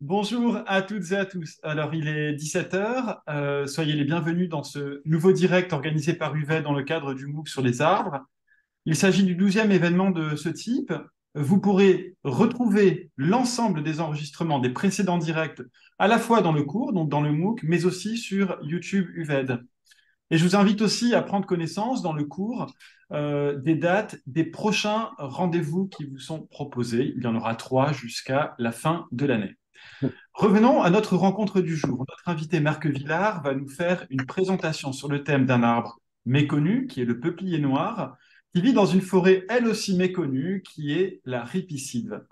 Bonjour à toutes et à tous. Alors, il est 17h. Euh, soyez les bienvenus dans ce nouveau direct organisé par UVED dans le cadre du MOOC sur les arbres. Il s'agit du 12e événement de ce type. Vous pourrez retrouver l'ensemble des enregistrements des précédents directs à la fois dans le cours, donc dans le MOOC, mais aussi sur YouTube UVED. Et je vous invite aussi à prendre connaissance dans le cours euh, des dates des prochains rendez-vous qui vous sont proposés. Il y en aura trois jusqu'à la fin de l'année. Revenons à notre rencontre du jour. Notre invité Marc Villard va nous faire une présentation sur le thème d'un arbre méconnu, qui est le peuplier noir, qui vit dans une forêt elle aussi méconnue, qui est la ripicide.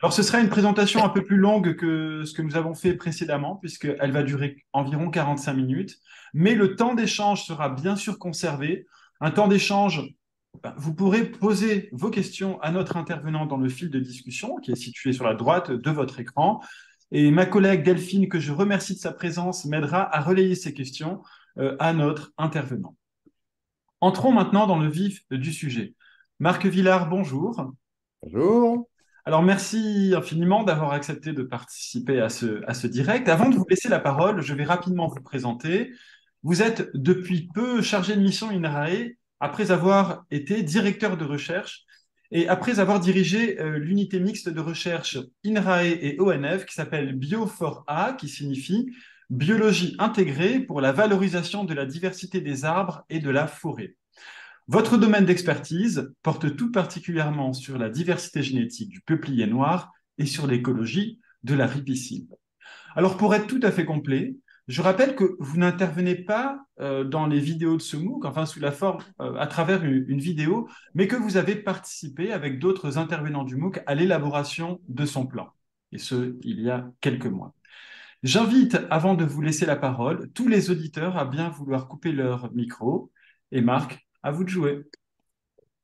Alors ce sera une présentation un peu plus longue que ce que nous avons fait précédemment, puisqu'elle va durer environ 45 minutes, mais le temps d'échange sera bien sûr conservé. Un temps d'échange ben, vous pourrez poser vos questions à notre intervenant dans le fil de discussion qui est situé sur la droite de votre écran. Et ma collègue Delphine, que je remercie de sa présence, m'aidera à relayer ces questions euh, à notre intervenant. Entrons maintenant dans le vif du sujet. Marc Villard, bonjour. Bonjour. Alors merci infiniment d'avoir accepté de participer à ce, à ce direct. Avant de vous laisser la parole, je vais rapidement vous présenter. Vous êtes depuis peu chargé de mission INRAE après avoir été directeur de recherche et après avoir dirigé euh, l'unité mixte de recherche INRAE et ONF qui s'appelle bio qui signifie Biologie intégrée pour la valorisation de la diversité des arbres et de la forêt. Votre domaine d'expertise porte tout particulièrement sur la diversité génétique du peuplier noir et sur l'écologie de la ripisylve. Alors pour être tout à fait complet, je rappelle que vous n'intervenez pas euh, dans les vidéos de ce MOOC, enfin sous la forme, euh, à travers une, vidéo, mais que vous avez participé avec d'autres intervenants du MOOC à l'élaboration de son plan, et ce, il y a quelques mois. J'invite, avant de vous laisser la parole, tous les auditeurs à bien vouloir couper leur micro. Et Marc, à vous de jouer.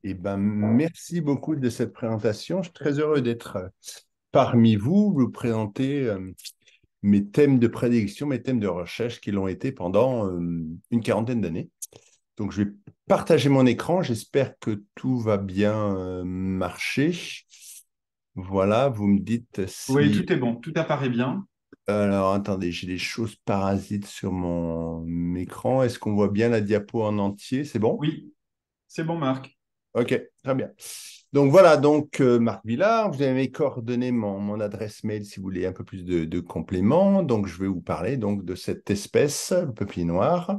Eh ben, merci beaucoup de cette présentation. Je suis très heureux d'être euh, parmi vous, vous présenter mes thèmes de prédiction, mes thèmes de recherche qui l'ont été pendant euh, une quarantaine d'années. Donc, je vais partager mon écran. J'espère que tout va bien euh, marcher. Voilà, vous me dites si... Oui, tout est bon, tout apparaît bien. Alors, attendez, j'ai des choses parasites sur mon écran. Est-ce qu'on voit bien la diapo en entier C'est bon Oui, c'est bon, Marc. Ok, très bien. Donc voilà, donc euh, Marc Villard, vous avez coordonné mon, adresse mail si vous voulez un peu plus de, compléments. Donc je vais vous parler donc de cette espèce, le peuplier noir,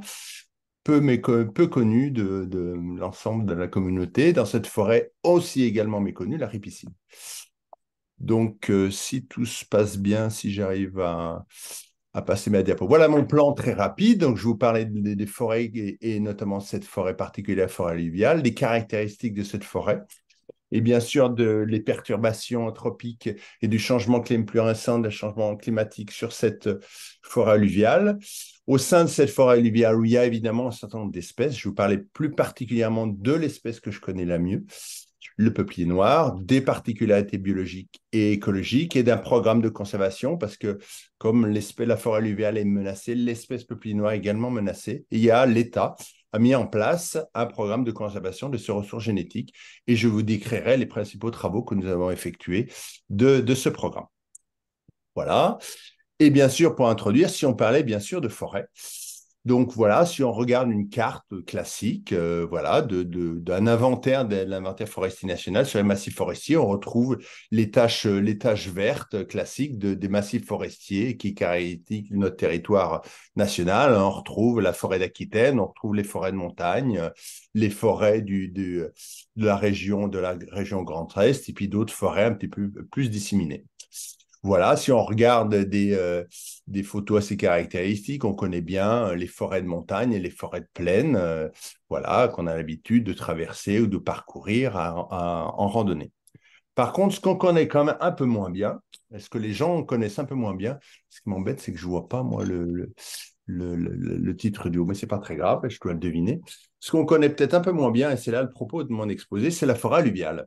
peu, connue de, l'ensemble de la communauté, dans cette forêt aussi également méconnue, la ripicine. Donc euh, si tout se passe bien, si j'arrive à, passer ma diapo. Voilà mon plan très rapide. Donc, je vous parlais des, forêts et, et, notamment cette forêt particulière, forêt alluviale, des caractéristiques de cette forêt et bien sûr de les perturbations tropiques et du changement climatique plus récent, du changement climatique sur cette euh, forêt alluviale. Au sein de cette forêt alluviale, il y a évidemment un certain nombre d'espèces. Je vous parlais plus particulièrement de l'espèce que je connais la mieux, le peuplier noir, des particularités biologiques et écologiques et d'un programme de conservation parce que comme l'espèce la forêt alluviale est menacée, l'espèce peuplier noir est également menacée. il y a l'État a mis en place un programme de conservation de ces ressources génétiques et je vous décrirai les principaux travaux que nous avons effectués de, de ce programme. Voilà. Et bien sûr, pour introduire, si on parlait bien sûr de forêt, donc voilà, si on regarde une carte classique, euh, voilà, d'un inventaire de l'inventaire forestier national sur les massifs forestiers, on retrouve les tâches les vertes classiques des massifs forestiers qui caractérisent notre territoire national. On retrouve la forêt d'Aquitaine, on retrouve les forêts de montagne, les forêts de la région de la région Grand Est, et puis d'autres forêts un petit peu plus disséminées voilà, si on regarde euh, des, photos assez caractéristiques, on connaît bien euh, les forêts de montagne et les forêts de plaine, euh, voilà, qu'on a l'habitude de traverser ou de parcourir en randonnée. Par contre, ce qu'on connaît quand même un peu moins bien, ce que les gens connaissent un peu moins bien, ce qui m'embête, c'est que je ne vois pas, moi, le, le titre du haut, mais ce n'est pas très grave, je dois le deviner. Ce qu'on connaît peut-être un peu moins bien, et c'est là le propos de mon exposé, c'est la forêt alluviale.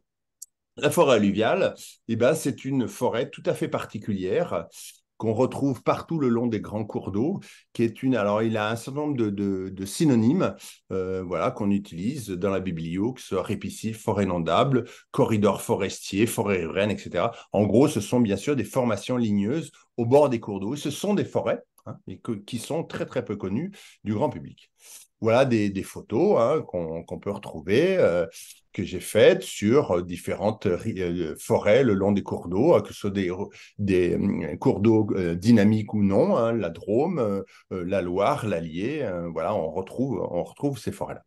La forêt alluviale, et eh ben, c'est une forêt tout à fait particulière qu'on retrouve partout le long des grands cours d'eau, qui est une. Alors, il a un certain nombre de, synonymes, euh, voilà, qu'on utilise dans la bibliothèque, que ce soit forêt inondable, corridor forestier, forêt urbaine, etc. En gros, ce sont bien sûr des formations ligneuses au bord des cours d'eau. Ce sont des forêts hein, qui sont très très peu connues du grand public voilà des, photos hein, qu'on peut retrouver, euh, que j'ai faites sur euh, différentes euh, forêts le long des cours d'eau, hein, que ce soit des, cours d'eau dynamiques ou non, hein, la Drôme, la Loire, l'Allier, voilà, on retrouve, on retrouve ces forêts-là.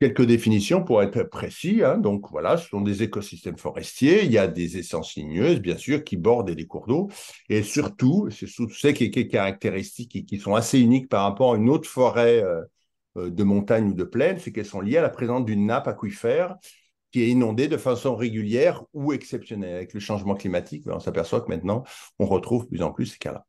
Quelques définitions pour être précis. donc voilà, ce sont des écosystèmes forestiers. Il y a des essences ligneuses, bien sûr, qui bordent des cours d'eau. Et surtout, c'est ce qui est caractéristique et qui sont assez uniques par rapport à une autre forêt euh, de montagne ou de plaine, c'est qu'elles sont liées à la présence d'une nappe aquifère qui est inondée de façon régulière ou exceptionnelle. Avec le changement climatique, ben, on s'aperçoit que maintenant, on retrouve de plus en plus ces cas-là.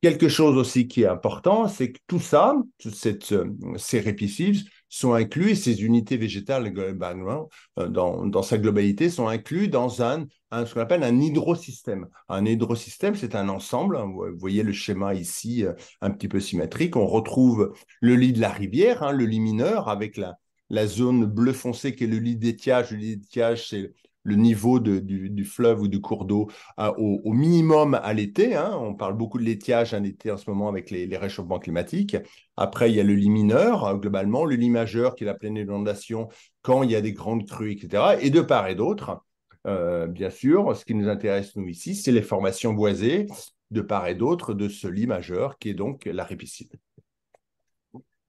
Quelque chose aussi qui est important, c'est que tout ça, toutes euh, ces répicives, sont inclus, ces unités végétales euh, bah, hein, euh, dans, dans sa globalité, sont inclus dans un, ce qu'on appelle un hydrosystème. Un hydrosystème, c'est un ensemble, hein, vous voyez le schéma ici euh, un petit peu symétrique, on retrouve le lit de la rivière, hein, le lit mineur, avec la, la zone bleu foncé qui est le lit d'étiage. Le lit d'étiage, c'est le niveau du, fleuve ou du cours d'eau au, minimum à l'été. Hein. On parle beaucoup de l'étiage en été en ce moment avec les, réchauffements climatiques. Après, il y a le lit mineur, hein, globalement, le lit majeur qui est la pleine inondation quand il y a des grandes crues, etc. Et de part et d'autre, euh, bien sûr, ce qui nous intéresse, nous, ici, c'est les formations boisées de part et d'autre de ce lit majeur qui est donc la ripicide.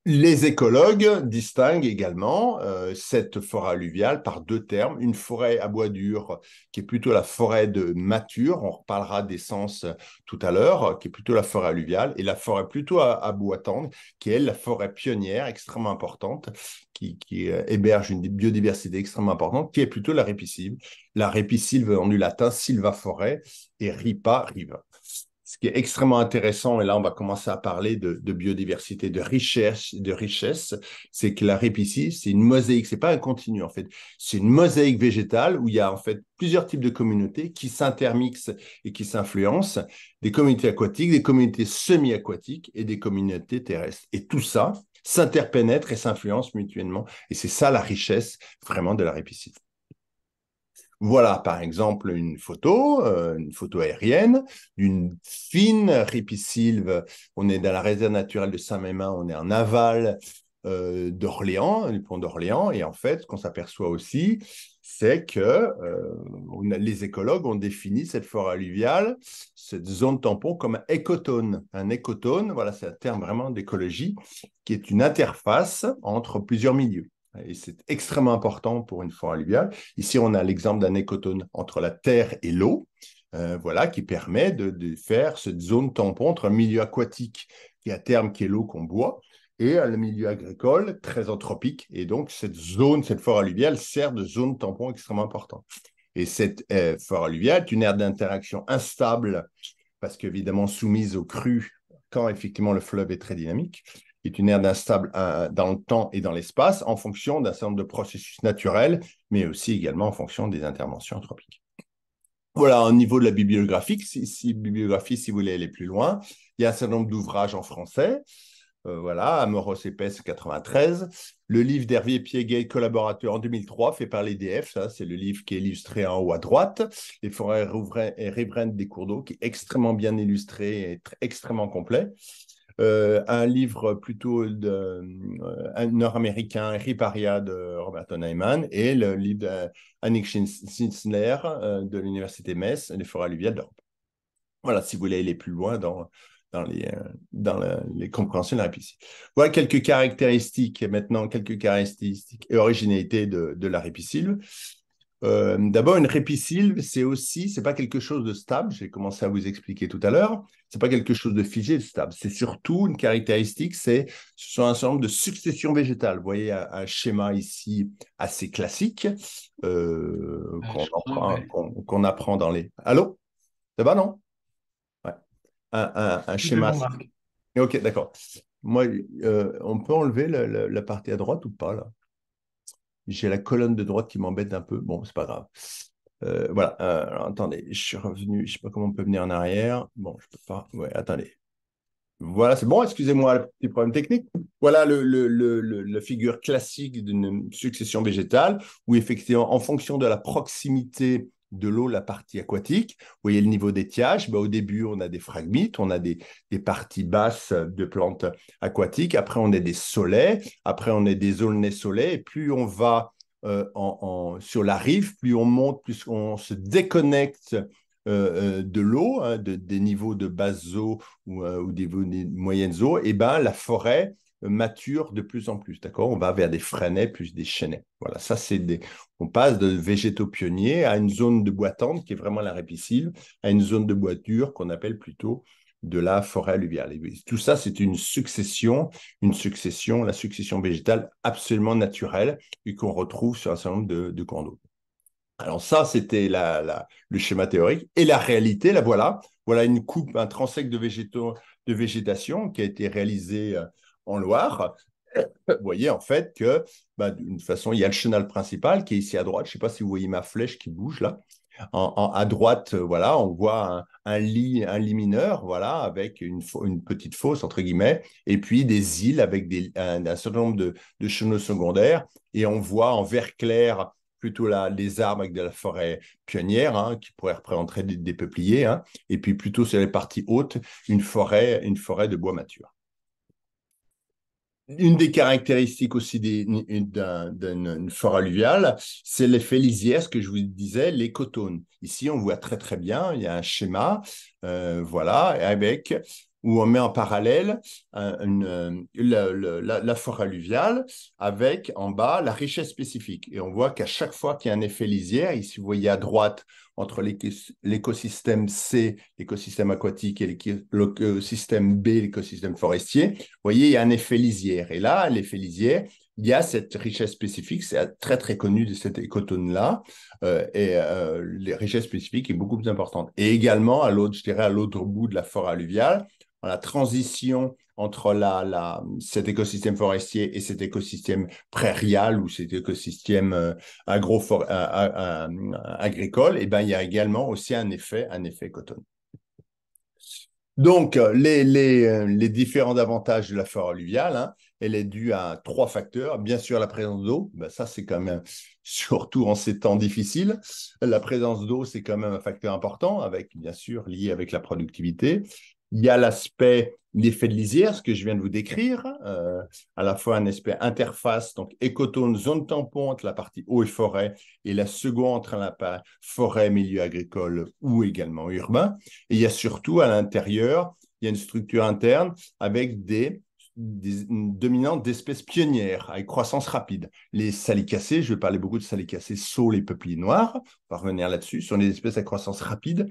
Les écologues distinguent également euh, cette forêt alluviale par deux termes. Une forêt à bois dur, qui est plutôt la forêt de mature, on reparlera d'essence euh, tout à l'heure, euh, qui est plutôt la forêt alluviale, et la forêt plutôt à, bois tendre, qui est la forêt pionnière, extrêmement importante, qui, héberge une biodiversité extrêmement importante, qui est plutôt la ripisylve. La ripisylve en du latin silva forêt et ripa rive ce qui est extrêmement intéressant, et là on va commencer à parler de, biodiversité, de richesse, de richesse, c'est que la répicie, c'est une mosaïque, c'est pas un continu en fait, c'est une mosaïque végétale où il y a en fait plusieurs types de communautés qui s'intermixent et qui s'influencent, des communautés aquatiques, des communautés semi-aquatiques et des communautés terrestres. Et tout ça s'interpénètre et s'influence mutuellement. Et c'est ça la richesse vraiment de la répicie. Voilà par exemple une photo, euh, une photo aérienne d'une fine ripisylve. On est dans la réserve naturelle de Saint-Mémin, on est en aval euh, d'Orléans, du pont d'Orléans. Et en fait, ce qu'on s'aperçoit aussi, c'est que euh, les écologues ont défini cette forêt alluviale, cette zone tampon, comme un écotone. Un écotone, voilà, c'est un terme vraiment d'écologie, qui est une interface entre plusieurs milieux. Et c'est extrêmement important pour une forêt alluviale. Ici, on a l'exemple d'un écotone entre la terre et l'eau, euh, qui permet de, faire cette zone tampon entre un milieu aquatique, qui à terme qui est l'eau qu'on boit, et un euh, milieu agricole très anthropique. Et donc, cette zone, cette forêt alluviale sert de zone tampon extrêmement importante. Et cette euh, forêt alluviale est une aire d'interaction instable, parce qu'évidemment soumise aux crues quand effectivement le fleuve est très dynamique, qui est une aire instable euh, dans le temps et dans l'espace, en fonction d'un certain nombre de processus naturels, mais aussi également en fonction des interventions anthropiques. Voilà, au niveau de la bibliographie, si, bibliographie, si vous voulez aller plus loin, il y a un certain nombre d'ouvrages en français. Euh, voilà, Amoros Épaisse 93. Le livre d'Hervé Piégay, collaborateur en 2003, fait par l'EDF. Ça, c'est le livre qui est illustré en haut à droite. Les forêts des cours d'eau, qui est extrêmement bien illustré et extrêmement complet. Euh, un livre plutôt de, euh, nord-américain, Riparia de Robert Heinlein, et le livre d'Annick Schnitzler euh, de l'Université Metz, Les forêts alluviales d'Europe. Voilà, si vous voulez aller plus loin dans, dans les, dans les compréhensions de la Voilà quelques caractéristiques, maintenant quelques caractéristiques et originalités de, de la euh, d'abord, une répicile, c'est aussi, c'est pas quelque chose de stable, j'ai commencé à vous expliquer tout à l'heure, c'est pas quelque chose de figé, de stable, c'est surtout une caractéristique, c'est ce sont un certain nombre de successions végétales. Vous voyez un, schéma ici assez classique euh, ah, qu'on apprend, dans les... Allô Ça va, non Un, schéma... Ok, d'accord. Moi, euh, on peut enlever la, partie à droite ou pas, là j'ai la colonne de droite qui m'embête un peu. Bon, c'est pas grave. Euh, voilà. Euh, attendez, je suis revenu. Je sais pas comment on peut venir en arrière. Bon, je peux pas. Ouais, attendez. Voilà, c'est bon. Excusez-moi, le petit problème technique. Voilà le, le, le, la figure classique d'une succession végétale où effectivement, en fonction de la proximité de l'eau la partie aquatique. Vous voyez le niveau d'étiage. Ben, au début, on a des phragmites, on a des, parties basses de plantes aquatiques. Après, on a des soleils, Après, on a des aulnais solets. Et plus on va euh, sur la rive, plus on monte, plus on se déconnecte euh, euh, de l'eau, hein, des niveaux de basse eau ou, des, moyennes eaux, et ben, la forêt mature de plus en plus. D'accord On va vers des freinets plus des chênais. Voilà, ça, c'est mm. des. On passe de végétaux pionniers à une zone de tendre qui est vraiment la répicile, à une zone de bois qu'on appelle plutôt de la forêt alluviale. tout ça, c'est une succession, une succession, la succession végétale absolument naturelle et qu'on retrouve sur un certain nombre de, de cours d'eau. Alors ça, c'était le schéma théorique. Et la réalité, la voilà. Voilà une coupe, un transect de, végétaux, de végétation qui a été réalisée euh, en Loire, vous voyez en fait que, bah, d'une façon, il y a le chenal principal qui est ici à droite. Je ne sais pas si vous voyez ma flèche qui bouge là. à droite, euh, voilà, on voit un, lit, un lit mineur, voilà, avec une, petite fosse entre guillemets, et puis des îles avec un, certain nombre de, chenaux secondaires. Et on voit en vert clair plutôt la, les arbres avec de la forêt pionnière, hein, qui pourrait représenter des, peupliers, hein. et puis plutôt sur les parties hautes, une forêt, une forêt de bois mature. Une des caractéristiques aussi d'une forêt alluviale, c'est l'effet lisière, ce que je vous disais, les cotones. Ici, on voit très très bien, il y a un schéma, euh, voilà, avec où on met en parallèle euh, euh, la, forêt alluviale avec en bas la richesse spécifique. Et on voit qu'à chaque fois qu'il y a un effet lisière, ici vous voyez à droite entre l'écosystème C, l'écosystème aquatique, et l'écosystème B, l'écosystème forestier, vous voyez, il y a un effet lisière. Et là, l'effet lisière, il y a cette richesse spécifique, c'est très très connu de cette écotone-là, euh, et les la richesse spécifique est beaucoup plus importante. Et également, à l'autre, je dirais, à l'autre bout de la forêt alluviale, la transition entre la, la, cet écosystème forestier et cet écosystème prairial ou cet écosystème euh, euh, agricole, et eh ben, il y a également aussi un effet, un effet coton. Donc, euh, les, les, différents avantages de la forêt alluviale, hein, elle est due à trois facteurs. Bien sûr, la présence d'eau, ben, ça c'est quand même, surtout en ces temps difficiles, la présence d'eau, c'est quand même un facteur important, avec bien sûr lié avec la productivité. Il y a l'aspect, l'effet de lisière, ce que je viens de vous décrire, euh, à la fois un aspect interface, donc écotone, zone tampon entre la partie eau et forêt, et la seconde entre la forêt, milieu agricole ou également urbain. Et il y a surtout à l'intérieur, il y a une structure interne avec des dominantes d'espèces pionnières avec croissance rapide. Les salicacées, je vais parler beaucoup de salicacées saules et peupliers noirs, on va revenir là-dessus, sont des espèces à croissance rapide.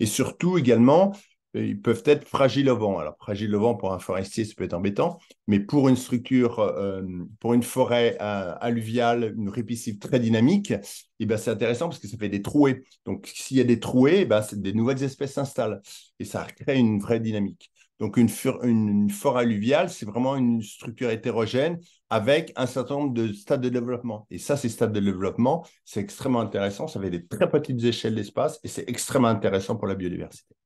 Et surtout également ils peuvent être fragiles au vent. Alors, fragile au vent pour un forestier, ça peut être embêtant, mais pour une structure, euh, pour une forêt euh, alluviale, une répissive très dynamique, eh ben, c'est intéressant parce que ça fait des trouées. Donc, s'il y a des trouées, eh ben, des nouvelles espèces s'installent et ça crée une vraie dynamique. Donc, une, une forêt alluviale, c'est vraiment une structure hétérogène avec un certain nombre de stades de développement. Et ça, ces stades de développement, c'est extrêmement intéressant. Ça fait des très petites échelles d'espace et c'est extrêmement intéressant pour la biodiversité.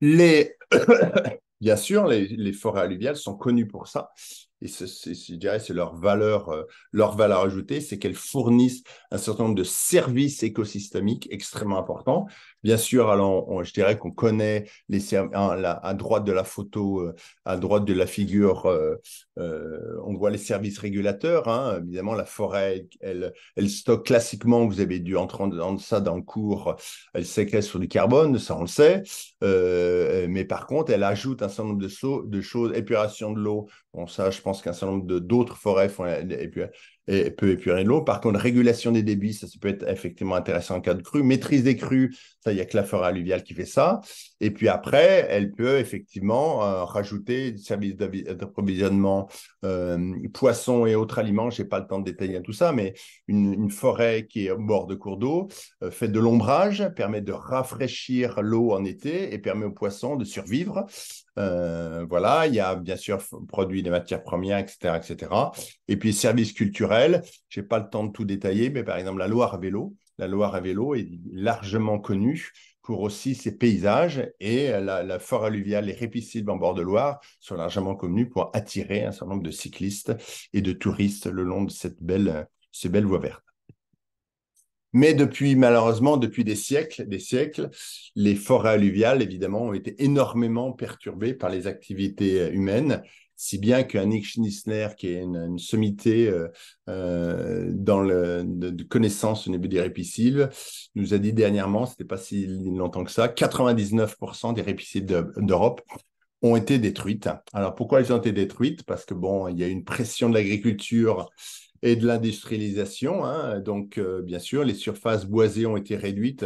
Les, bien sûr, les, les forêts alluviales sont connues pour ça et je dirais c'est leur valeur, euh, leur valeur ajoutée, c'est qu'elles fournissent un certain nombre de services écosystémiques extrêmement importants. Bien sûr, alors je dirais qu'on connaît les services à droite de la photo, euh, à droite de la figure, euh, on voit les services régulateurs. Hein. évidemment, la forêt, elle, elle stocke classiquement. Vous avez dû entrer dans ça dans le cours. Elle séquestre du carbone, ça on le sait. mais par contre, elle ajoute un certain nombre de, de choses, épuration de l'eau. Bon, ça, je pense pense qu'un certain nombre d'autres forêts font et puis euh, et peut épurer l'eau. Par contre, régulation des débits, ça, peut être effectivement intéressant en cas de crue. Maîtrise des crues, ça, il y a que la forêt alluviale qui fait ça. Et puis après, elle peut effectivement euh, rajouter des service d'approvisionnement, euh, poissons et autres aliments. Je n'ai pas le temps de détailler tout ça, mais une, forêt qui est au bord de cours d'eau euh, fait de l'ombrage, permet de rafraîchir l'eau en été et permet aux poissons de survivre. voilà, il y a bien sûr produits des matières premières, etc., etc. Et puis service culturel je n'ai pas le temps de tout détailler, mais par exemple, la Loire à vélo. La Loire à vélo est largement connue pour aussi ses paysages et la, forêt alluviale, les répicides en bord de Loire sont largement connus pour attirer un certain nombre de cyclistes et de touristes le long de cette belle, cette belle voie verte. Mais depuis, malheureusement, depuis des siècles, des siècles, les forêts alluviales, évidemment, ont été énormément perturbées par les activités humaines si bien Nick Schnissner, qui est une, sommité euh, euh, dans le, de, connaissance au niveau des répicides, nous a dit dernièrement, ce n'était pas si longtemps que ça, 99% des répicides d'Europe ont été détruites. Alors pourquoi elles ont été détruites Parce que bon, il y a une pression de l'agriculture et de l'industrialisation. Hein. Donc, euh, bien sûr, les surfaces boisées ont été réduites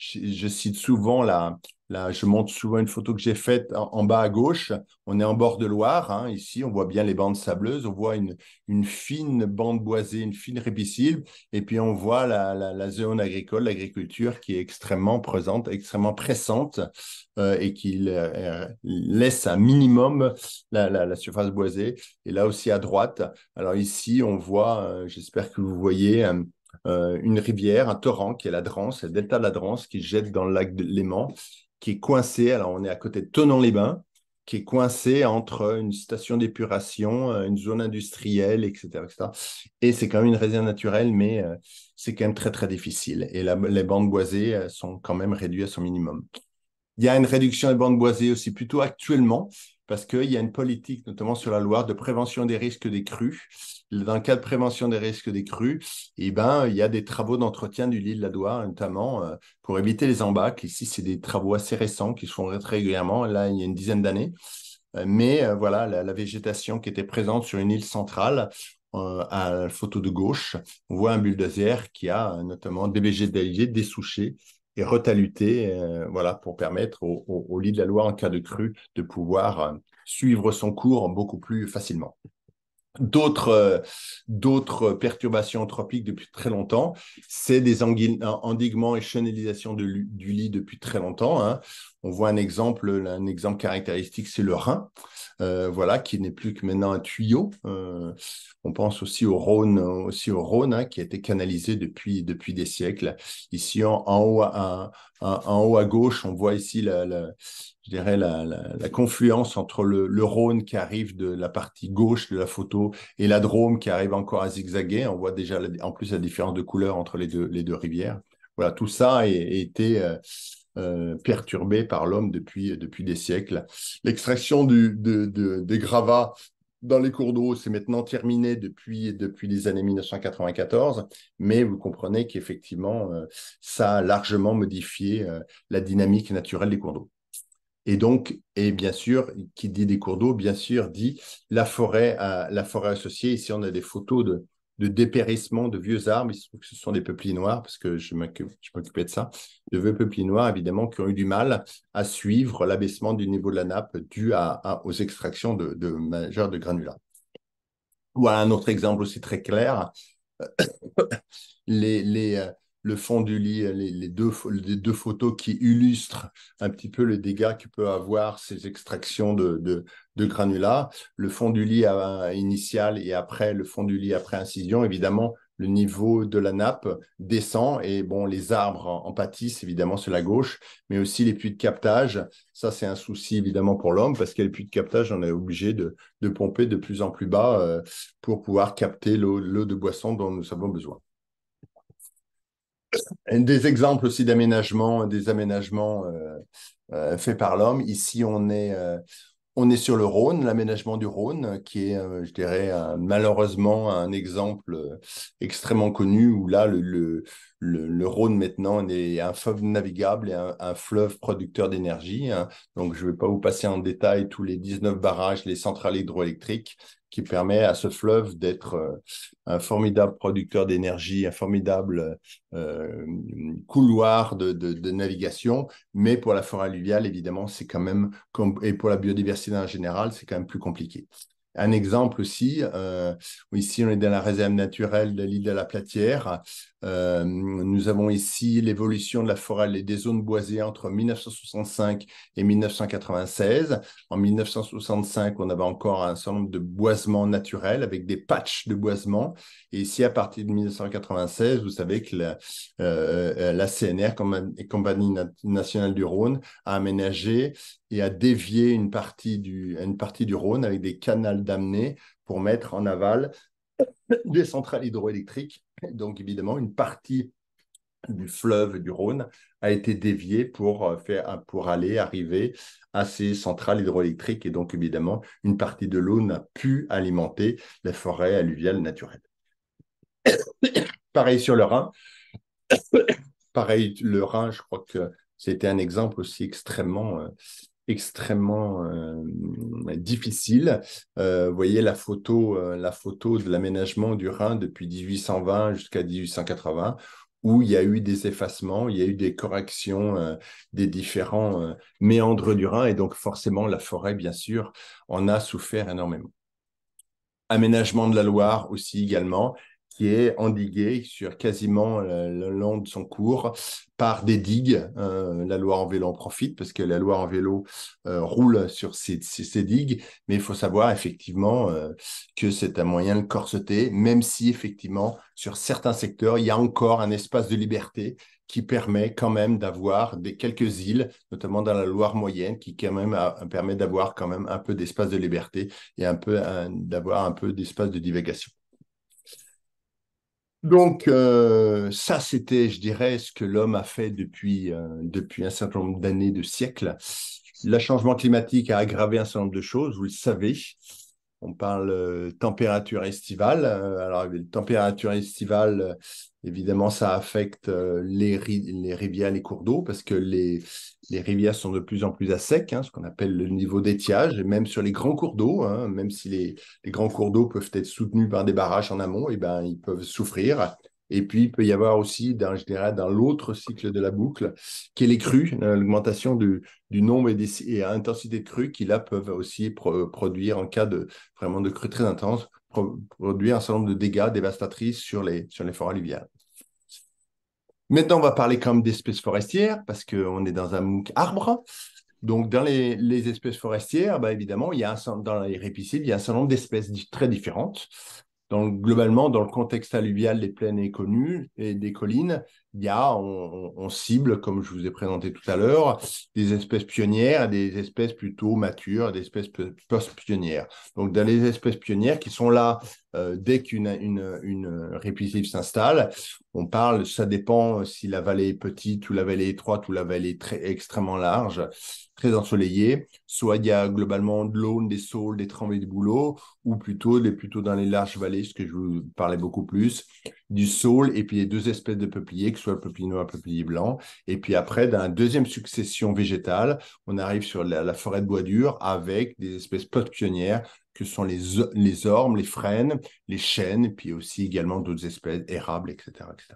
je, cite souvent la, Là, je montre souvent une photo que j'ai faite en, bas à gauche. On est en bord de Loire. Hein, ici, on voit bien les bandes sableuses. On voit une, une fine bande boisée, une fine répicile. Et puis, on voit la, la, la zone agricole, l'agriculture qui est extrêmement présente, extrêmement pressante euh, et qui euh, euh, laisse un minimum la, la, surface boisée. Et là aussi, à droite. Alors ici, on voit, j'espère que vous voyez... un euh, une rivière, un torrent qui est la Drance, le delta de la Drance, qui jette dans le lac de Léman, qui est coincé. Alors, on est à côté de Tonon-les-Bains, qui est coincé entre une station d'épuration, euh, une zone industrielle, etc. etc. Et c'est quand même une réserve naturelle, mais euh, c'est quand même très, très difficile. Et les bandes boisées sont quand même réduites à son minimum. Il y a une réduction des bandes boisées aussi plutôt actuellement, parce qu'il y a une politique, notamment sur la Loire, de prévention des risques des crues. Dans le cas de prévention des risques des crues, eh ben, il y a des travaux d'entretien du lit de la Loire, notamment euh, pour éviter les embâcles. Ici, c'est des travaux assez récents qui se font régulièrement, là, il y a une dizaine d'années. Euh, mais euh, voilà, la, végétation qui était présente sur une île centrale, à la photo de gauche, on voit un bulldozer qui a notamment des végétalisés, des souchés, et euh, voilà, pour permettre au, lit de la loi en cas de crue de pouvoir euh, suivre son cours beaucoup plus facilement. Euh, d'autres, perturbations tropiques depuis très longtemps, c'est des endiguements et chenalisation du lit depuis très longtemps. Hein. On voit un exemple, un exemple caractéristique, c'est le Rhin. Euh, voilà, qui n'est plus que maintenant un tuyau. Euh, on pense aussi au Rhône, aussi au Rhône, hein, qui a été canalisé depuis, depuis des siècles. Ici, en, haut, à, gauche, on voit ici la, je dirais, la, confluence entre le, Rhône qui arrive de la partie gauche de la photo et la Drôme qui arrive encore à zigzaguer. On voit déjà en plus la différence de couleur entre les deux, les deux rivières. Voilà, tout ça a, été... Euh, euh, perturbé par l'homme depuis, depuis des siècles. L'extraction des gravats dans les cours d'eau, c'est maintenant terminé depuis, depuis les années 1994, mais vous comprenez qu'effectivement, euh, ça a largement modifié euh, la dynamique naturelle des cours d'eau. Et donc, et bien sûr, qui dit des cours d'eau, bien sûr, dit la forêt, la forêt associée. Ici, on a des photos de, de dépérissement de vieux arbres. Il se trouve que ce sont des peupliers noirs, parce que je m'occupais de ça, de vieux peupliers noirs, évidemment, qui ont eu du mal à suivre l'abaissement du niveau de la nappe dû aux extractions de, de de granulats. Voilà un autre exemple aussi très clair. les euh, le fond du lit, euh, les, deux, les, deux, photos qui illustrent un petit peu le dégât que peut avoir ces extractions de, de, granulats. Le fond du lit euh, initial et après le fond du lit après incision, évidemment, le niveau de la nappe descend et bon, les arbres en pâtissent évidemment sur la gauche, mais aussi les puits de captage. Ça, c'est un souci évidemment pour l'homme parce que les puits de captage, on est obligé de, pomper de plus en plus bas euh, pour pouvoir capter l'eau de boisson dont nous avons besoin. Des exemples aussi d'aménagement, des aménagements euh, euh, faits par l'homme. Ici, euh, on est, sur le Rhône, l'aménagement du Rhône, qui est, je dirais, malheureusement un exemple extrêmement connu où là, le, Rhône maintenant est un fleuve navigable et un, fleuve producteur d'énergie. Hein. Donc, je ne vais pas vous passer en détail tous les 19 barrages, les centrales hydroélectriques qui permet à ce fleuve d'être euh, un formidable producteur d'énergie, un formidable euh, euh, couloir de, navigation. Mais pour la forêt alluviale, évidemment, c'est quand même, et pour la biodiversité en général, c'est quand même plus compliqué. Un exemple aussi, ici on est dans la réserve naturelle de l'île de la Platière. Euh, nous avons ici l'évolution de la forêt et des zones boisées entre 1965 et 1996. En 1965, on avait encore un certain nombre de boisements naturels avec des patchs de boisements Et ici, à partir de 1996, vous savez que la, CNR euh, la CNR, Compagnie nationale du Rhône, a aménagé et a dévié une partie du, une partie du Rhône avec des canaux d'amener pour mettre en aval des centrales hydroélectriques donc évidemment, une partie du fleuve du Rhône a été déviée pour, euh, faire, euh, pour aller arriver à ces centrales hydroélectriques et donc évidemment une partie de l'eau n'a pu alimenter les forêts alluviales naturelles. pareil sur le Rhin. pareil, le Rhin, je crois que c'était un exemple aussi extrêmement euh, extrêmement euh, difficile. Euh, vous voyez la photo, euh, la photo de l'aménagement du Rhin depuis 1820 jusqu'à 1880, où il y a eu des effacements, il y a eu des corrections des différents méandres du Rhin, et donc forcément la forêt, bien sûr, en a souffert énormément. Aménagement de la Loire aussi également, qui est endigué sur quasiment euh, le, long de son cours par des digues. Hein, la Loire en vélo en profite parce que la Loire en vélo euh, roule sur ces, digues, mais il faut savoir effectivement euh, que c'est un moyen de corseter, même si effectivement sur certains secteurs, il y a encore un espace de liberté qui permet quand même d'avoir des quelques îles, notamment dans la Loire moyenne, qui quand même permet d'avoir quand même un peu d'espace de liberté et un peu d'avoir un peu d'espace de divagation. Donc, euh, ça, c'était, je dirais, ce que l'homme a fait depuis, euh, depuis un certain nombre d'années, de siècles. Le changement climatique a aggravé un certain nombre de choses, vous le savez. On parle euh, température estivale. Euh, alors, température estivale, Évidemment, ça affecte euh, les, rivières, les cours d'eau, parce que les, rivières sont de plus en plus à sec, hein, ce qu'on appelle le niveau d'étiage, et même sur les grands cours d'eau, hein, même si les, grands cours d'eau peuvent être soutenus par des barrages en amont, et ben, ils peuvent souffrir. Et puis, il peut y avoir aussi, dans, général, dans l'autre cycle de la boucle, qui est les crues, hein, l'augmentation du, nombre et, des, crues qui, là, peuvent aussi produire, en cas de vraiment de crues très intenses, produit un certain nombre de dégâts dévastatrices sur les, sur les forêts alluviales. Maintenant, on va parler comme d'espèces forestières, parce qu'on est dans un MOOC arbre. Donc, dans les, espèces forestières, bah, évidemment, il y a dans les répicides, il y a un certain nombre d'espèces très différentes. Donc, globalement, dans le contexte alluvial les plaines et, connues, et des collines, il y a, on, cible, comme je vous ai présenté tout à l'heure, des espèces pionnières des espèces plutôt matures, des espèces post-pionnières. Donc, dans les espèces pionnières qui sont là euh, dès qu'une une, s'installe. On parle, ça dépend euh, si la vallée est petite ou la vallée est étroite ou la vallée est extrêmement large, très ensoleillée. Soit il y a globalement de l'aune, des saules, des tremblées de boulot ou plutôt, plutôt dans les larges vallées, ce que je vous parlais beaucoup plus, du saule et puis les deux espèces de peupliers, que ce soit le peuplier noir, le peuplier blanc. Et puis après, dans la deuxième succession végétale, on arrive sur la, forêt de bois dur avec des espèces pionnières que sont les, ormes, les frênes, les chênes, puis aussi également d'autres espèces, érables, etc., etc.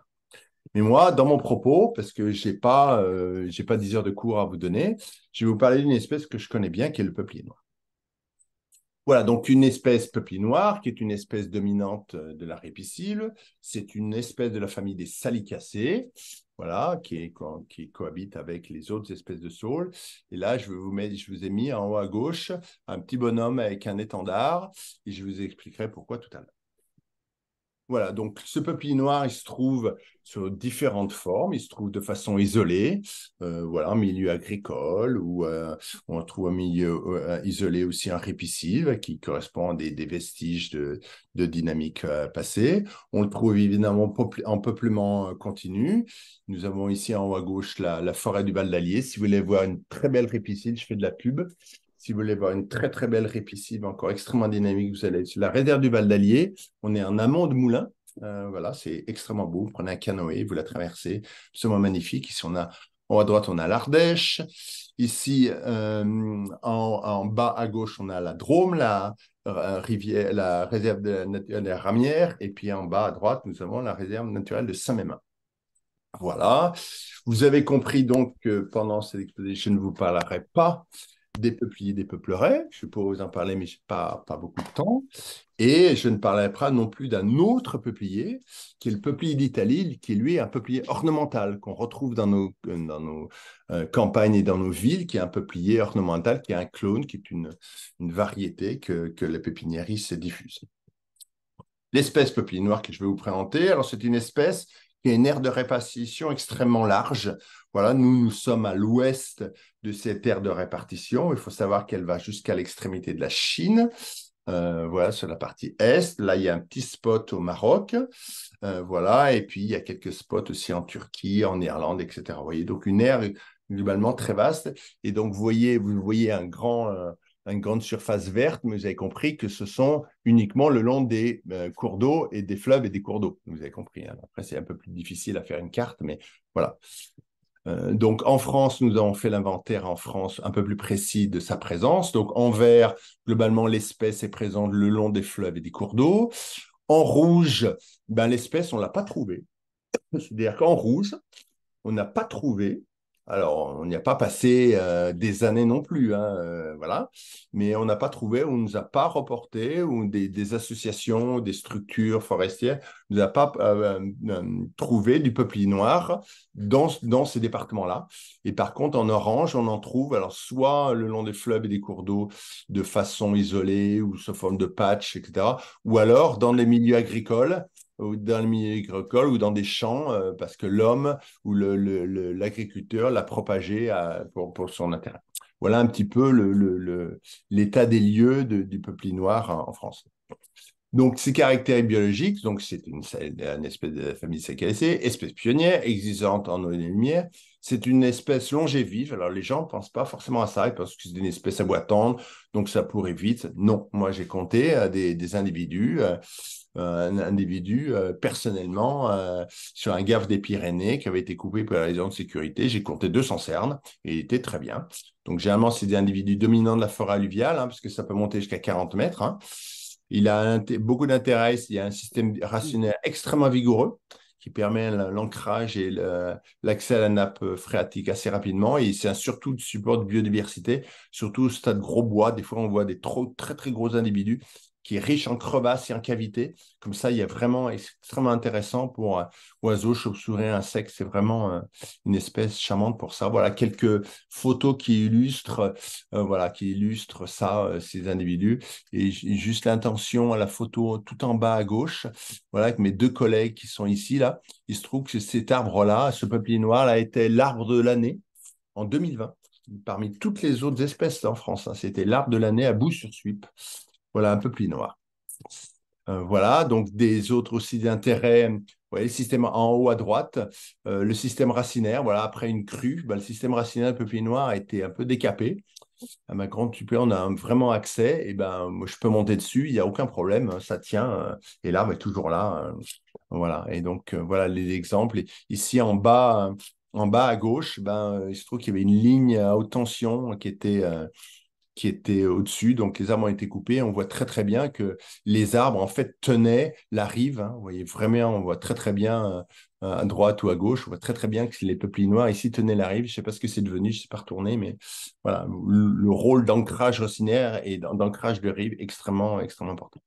Mais moi, dans mon propos, parce que je n'ai pas, j'ai pas 10 euh, heures de cours à vous donner, je vais vous parler d'une espèce que je connais bien, qui est le peuplier noir. Voilà, donc une espèce peuplier noire qui est une espèce dominante euh, de la répicile. C'est une espèce de la famille des salicacées, voilà, qui, cohabite avec les autres espèces de saules. Et là, je, vous je vous ai mis en haut à gauche un petit bonhomme avec un étendard et je vous expliquerai pourquoi tout à l'heure. Voilà, donc ce peuplier noir, il se trouve sur différentes formes. Il se trouve de façon isolée, euh, voilà, milieu agricole où euh, on trouve un milieu euh, isolé aussi un répicive qui correspond à des, vestiges de, de dynamique euh, passée. On le trouve évidemment en peuplement continu. Nous avons ici en haut à gauche la, forêt du Val d'Allier. Si vous voulez voir une très belle répicive, je fais de la pub. Si vous voulez voir une très très belle répissive, encore extrêmement dynamique, vous allez sur la réserve du Val d'Allier. On est en amont de moulin. Euh, voilà, c'est extrêmement beau. Vous prenez un canoë, vous la traversez, absolument magnifique. Ici, on a en haut à droite, on a l'Ardèche. Ici, euh, en, bas à gauche, on a la Drôme, la, euh, rivière, la réserve de la, Ramière. Et puis en bas à droite, nous avons la réserve naturelle de Saint-Mémin. Voilà. Vous avez compris donc que pendant cette exposition, je ne vous parlerai pas des peupliers, des peupleraies. Je pourrais vous en parler, mais je n'ai pas, pas beaucoup de temps. Et je ne parlerai pas non plus d'un autre peuplier, qui est le peuplier d'Italie, qui lui est un peuplier ornemental, qu'on retrouve dans nos, euh, dans nos euh, campagnes et dans nos villes, qui est un peuplier ornemental, qui est un clone, qui est une, une variété que, que les pépiniéristes diffusent. L'espèce peuplier noir que je vais vous présenter, alors c'est une espèce qui a une aire de répartition extrêmement large. Voilà, nous, nous sommes à l'ouest de cette aire de répartition. Il faut savoir qu'elle va jusqu'à l'extrémité de la Chine. Euh, voilà, sur la partie est. Là, il y a un petit spot au Maroc. Euh, voilà, et puis il y a quelques spots aussi en Turquie, en Irlande, etc. Vous voyez, donc une aire euh, globalement très vaste. Et donc, vous voyez, vous voyez un grand, une grande surface verte, mais vous avez compris que ce sont uniquement le long des euh, cours d'eau et des fleuves et des cours d'eau. Vous avez compris. Hein. Après, c'est un peu plus difficile à faire une carte, mais voilà. Euh, donc en France, nous avons fait l'inventaire en France un peu plus précis de sa présence. Donc en vert, globalement, l'espèce est présente le long des fleuves et des cours d'eau. En rouge, ben, l'espèce, on ne l'a pas trouvée. C'est-à-dire qu'en rouge, on n'a pas trouvé alors, on n'y a pas passé euh, des années non plus, hein, euh, voilà. Mais on n'a pas trouvé, on ne nous a pas reporté, ou des, associations, des structures forestières on n'a pas euh, trouvé du peuplier noir dans, dans ces départements-là. Et par contre, en orange, on en trouve, alors soit le long des fleuves et des cours d'eau de façon isolée ou sous forme de patch, etc., ou alors dans les milieux agricoles ou dans le milieu agricole ou dans des champs euh, parce que l'homme ou l'agriculteur l'a propagé euh, pour, pour, son intérêt. Voilà un petit peu l'état des lieux du peuple noir en, France. Donc, ces caractères biologiques, donc c'est une, espèce de famille Saccacées, espèce pionnière, existante en eau et lumière, c'est une espèce longévive. Alors, les gens ne pensent pas forcément à ça. Ils pensent que c'est une espèce à bois tendre, donc ça pourrait vite. Non, moi, j'ai compté euh, des, des, individus un individu euh, personnellement euh, sur un gaffe des Pyrénées qui avait été coupé pour la raison de sécurité. J'ai compté 200 cernes et il était très bien. Donc généralement, c'est des individus dominants de la forêt alluviale, hein, parce que ça peut monter jusqu'à 40 mètres. Hein. Il a beaucoup d'intérêt, il y a un système rationnel extrêmement vigoureux qui permet l'ancrage et l'accès à la nappe euh, phréatique assez rapidement. Et c'est un surtout de support de biodiversité, surtout au stade gros bois. Des fois, on voit des très, très gros individus qui est riche en crevasses et en cavités. Comme ça, il est vraiment extrêmement intéressant pour euh, oiseaux, chauves-souris, insectes. C'est vraiment euh, une espèce charmante pour ça. Voilà quelques photos qui illustrent, euh, voilà, qui illustrent ça, ces individus. Et, juste l'intention à la photo tout en bas à gauche. Voilà, avec mes deux collègues qui sont ici là. Il se trouve que cet arbre-là, ce peuplier noir, a été l'arbre de l'année en 2020 parmi toutes les autres espèces en France. Hein. C'était l'arbre de l'année à bout sur suip. Voilà, un peu plus noir. Euh, voilà, donc des autres aussi d'intérêt. voyez, le système en haut à droite, euh, le système racinaire, voilà, après une crue, ben, le système racinaire un peu noir a été un peu décapé. À ma grande peux on a vraiment accès, et ben je peux monter dessus, il n'y a aucun problème, hein, ça tient, euh, et là, est toujours là. voilà, et donc voilà les exemples. ici en bas, en bas à gauche, ben, il se trouve qu'il y avait une ligne à haute tension qui était qui était euh, au-dessus. Donc, les arbres ont été coupés. On voit très, très bien que les arbres, en fait, tenaient la rive. Hein. Vous voyez vraiment, on voit très, très bien euh, à droite ou à gauche. On voit très, très bien que les peupliers noirs ici tenaient la rive. Je ne sais pas ce que c'est devenu, je ne sais pas retourner, mais voilà, le, rôle d'ancrage racinaire et d'ancrage de rive extrêmement, extrêmement important.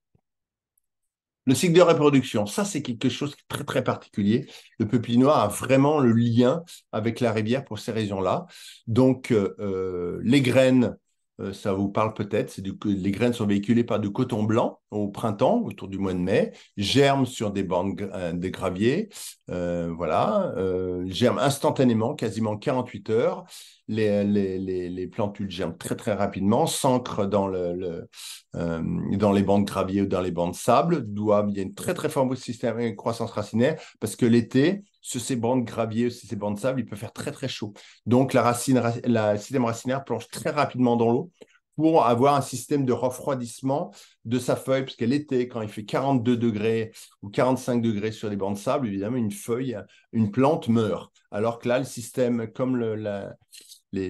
Le cycle de reproduction, ça c'est quelque chose de très très particulier. Le peuplier noir a vraiment le lien avec la rivière pour ces raisons-là. Donc euh, les graines euh, ça vous parle peut-être, que les graines sont véhiculées par du coton blanc au printemps, autour du mois de mai, germent sur des bancs, euh, de graviers, euh, voilà, germent instantanément, quasiment 48 heures. Les, plantules germent très très rapidement, s'ancrent dans, dans les bancs de gravier ou dans les bancs de sable, doivent, ah, il y a une très très forte système croissance racinaire, parce que l'été, sur ces bandes de gravier, sur ces bandes de sable, il peut faire très très chaud. Donc la racine, la système racinaire plonge très rapidement dans l'eau pour avoir un système de refroidissement de sa feuille, parce qu'à l'été, quand il fait 42 degrés ou 45 degrés sur les bandes de sable, évidemment, une feuille, une plante meurt. Alors que là, le système, comme les,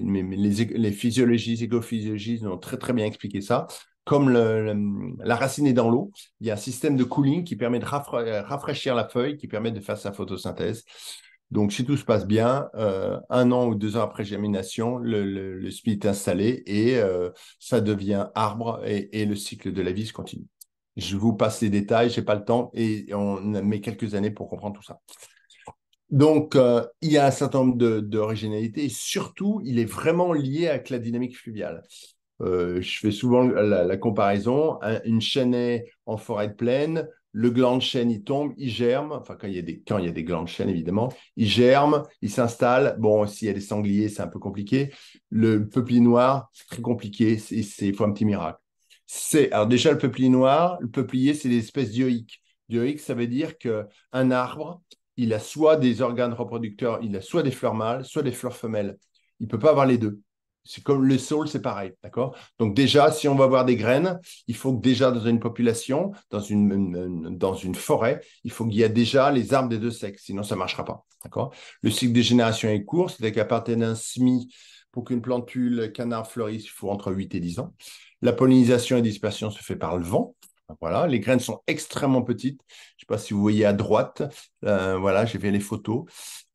les, les, physiologistes, écophysiologistes ont très très bien expliqué ça, comme la racine est dans l'eau, il y a un système de cooling qui permet de euh, rafraîchir la feuille, qui permet de faire sa photosynthèse. Donc, si tout se passe bien, euh, un an ou deux ans après germination, le, le, est installé et euh, ça devient arbre et, le cycle de la vie se continue. Je vous passe les détails, je n'ai pas le temps et on met quelques années pour comprendre tout ça. Donc, il y a un certain nombre d'originalités et surtout, il est vraiment lié avec la dynamique fluviale. Euh, je fais souvent la, comparaison. une est en forêt de plaine, le gland de chêne, il tombe, il germe. Enfin, quand il y a des, quand il y a des glands de chêne, évidemment, il germe, il s'installe. Bon, s'il y a des sangliers, c'est un peu compliqué. Le peuplier noir, c'est très compliqué. Il faut un petit miracle. C'est alors déjà le peuplier noir. Le peuplier, c'est des espèces dioïques. Dioïque, ça veut dire qu'un arbre, il a soit des organes reproducteurs, il a soit des fleurs mâles, soit des fleurs femelles. Il ne peut pas avoir les deux. C'est comme le sol c'est pareil, d'accord Donc déjà, si on va avoir des graines, il faut que déjà dans une population, dans une, dans une forêt, il faut qu'il y ait déjà les arbres des deux sexes, sinon ça ne marchera pas, d'accord Le cycle des générations est court, c'est-à-dire qu'à partir d'un semi, pour qu'une plantule canard fleurisse, il faut entre 8 et 10 ans. La pollinisation et dispersion se fait par le vent, voilà, les graines sont extrêmement petites. Je ne sais pas si vous voyez à droite. Euh, voilà, j'ai fait les photos.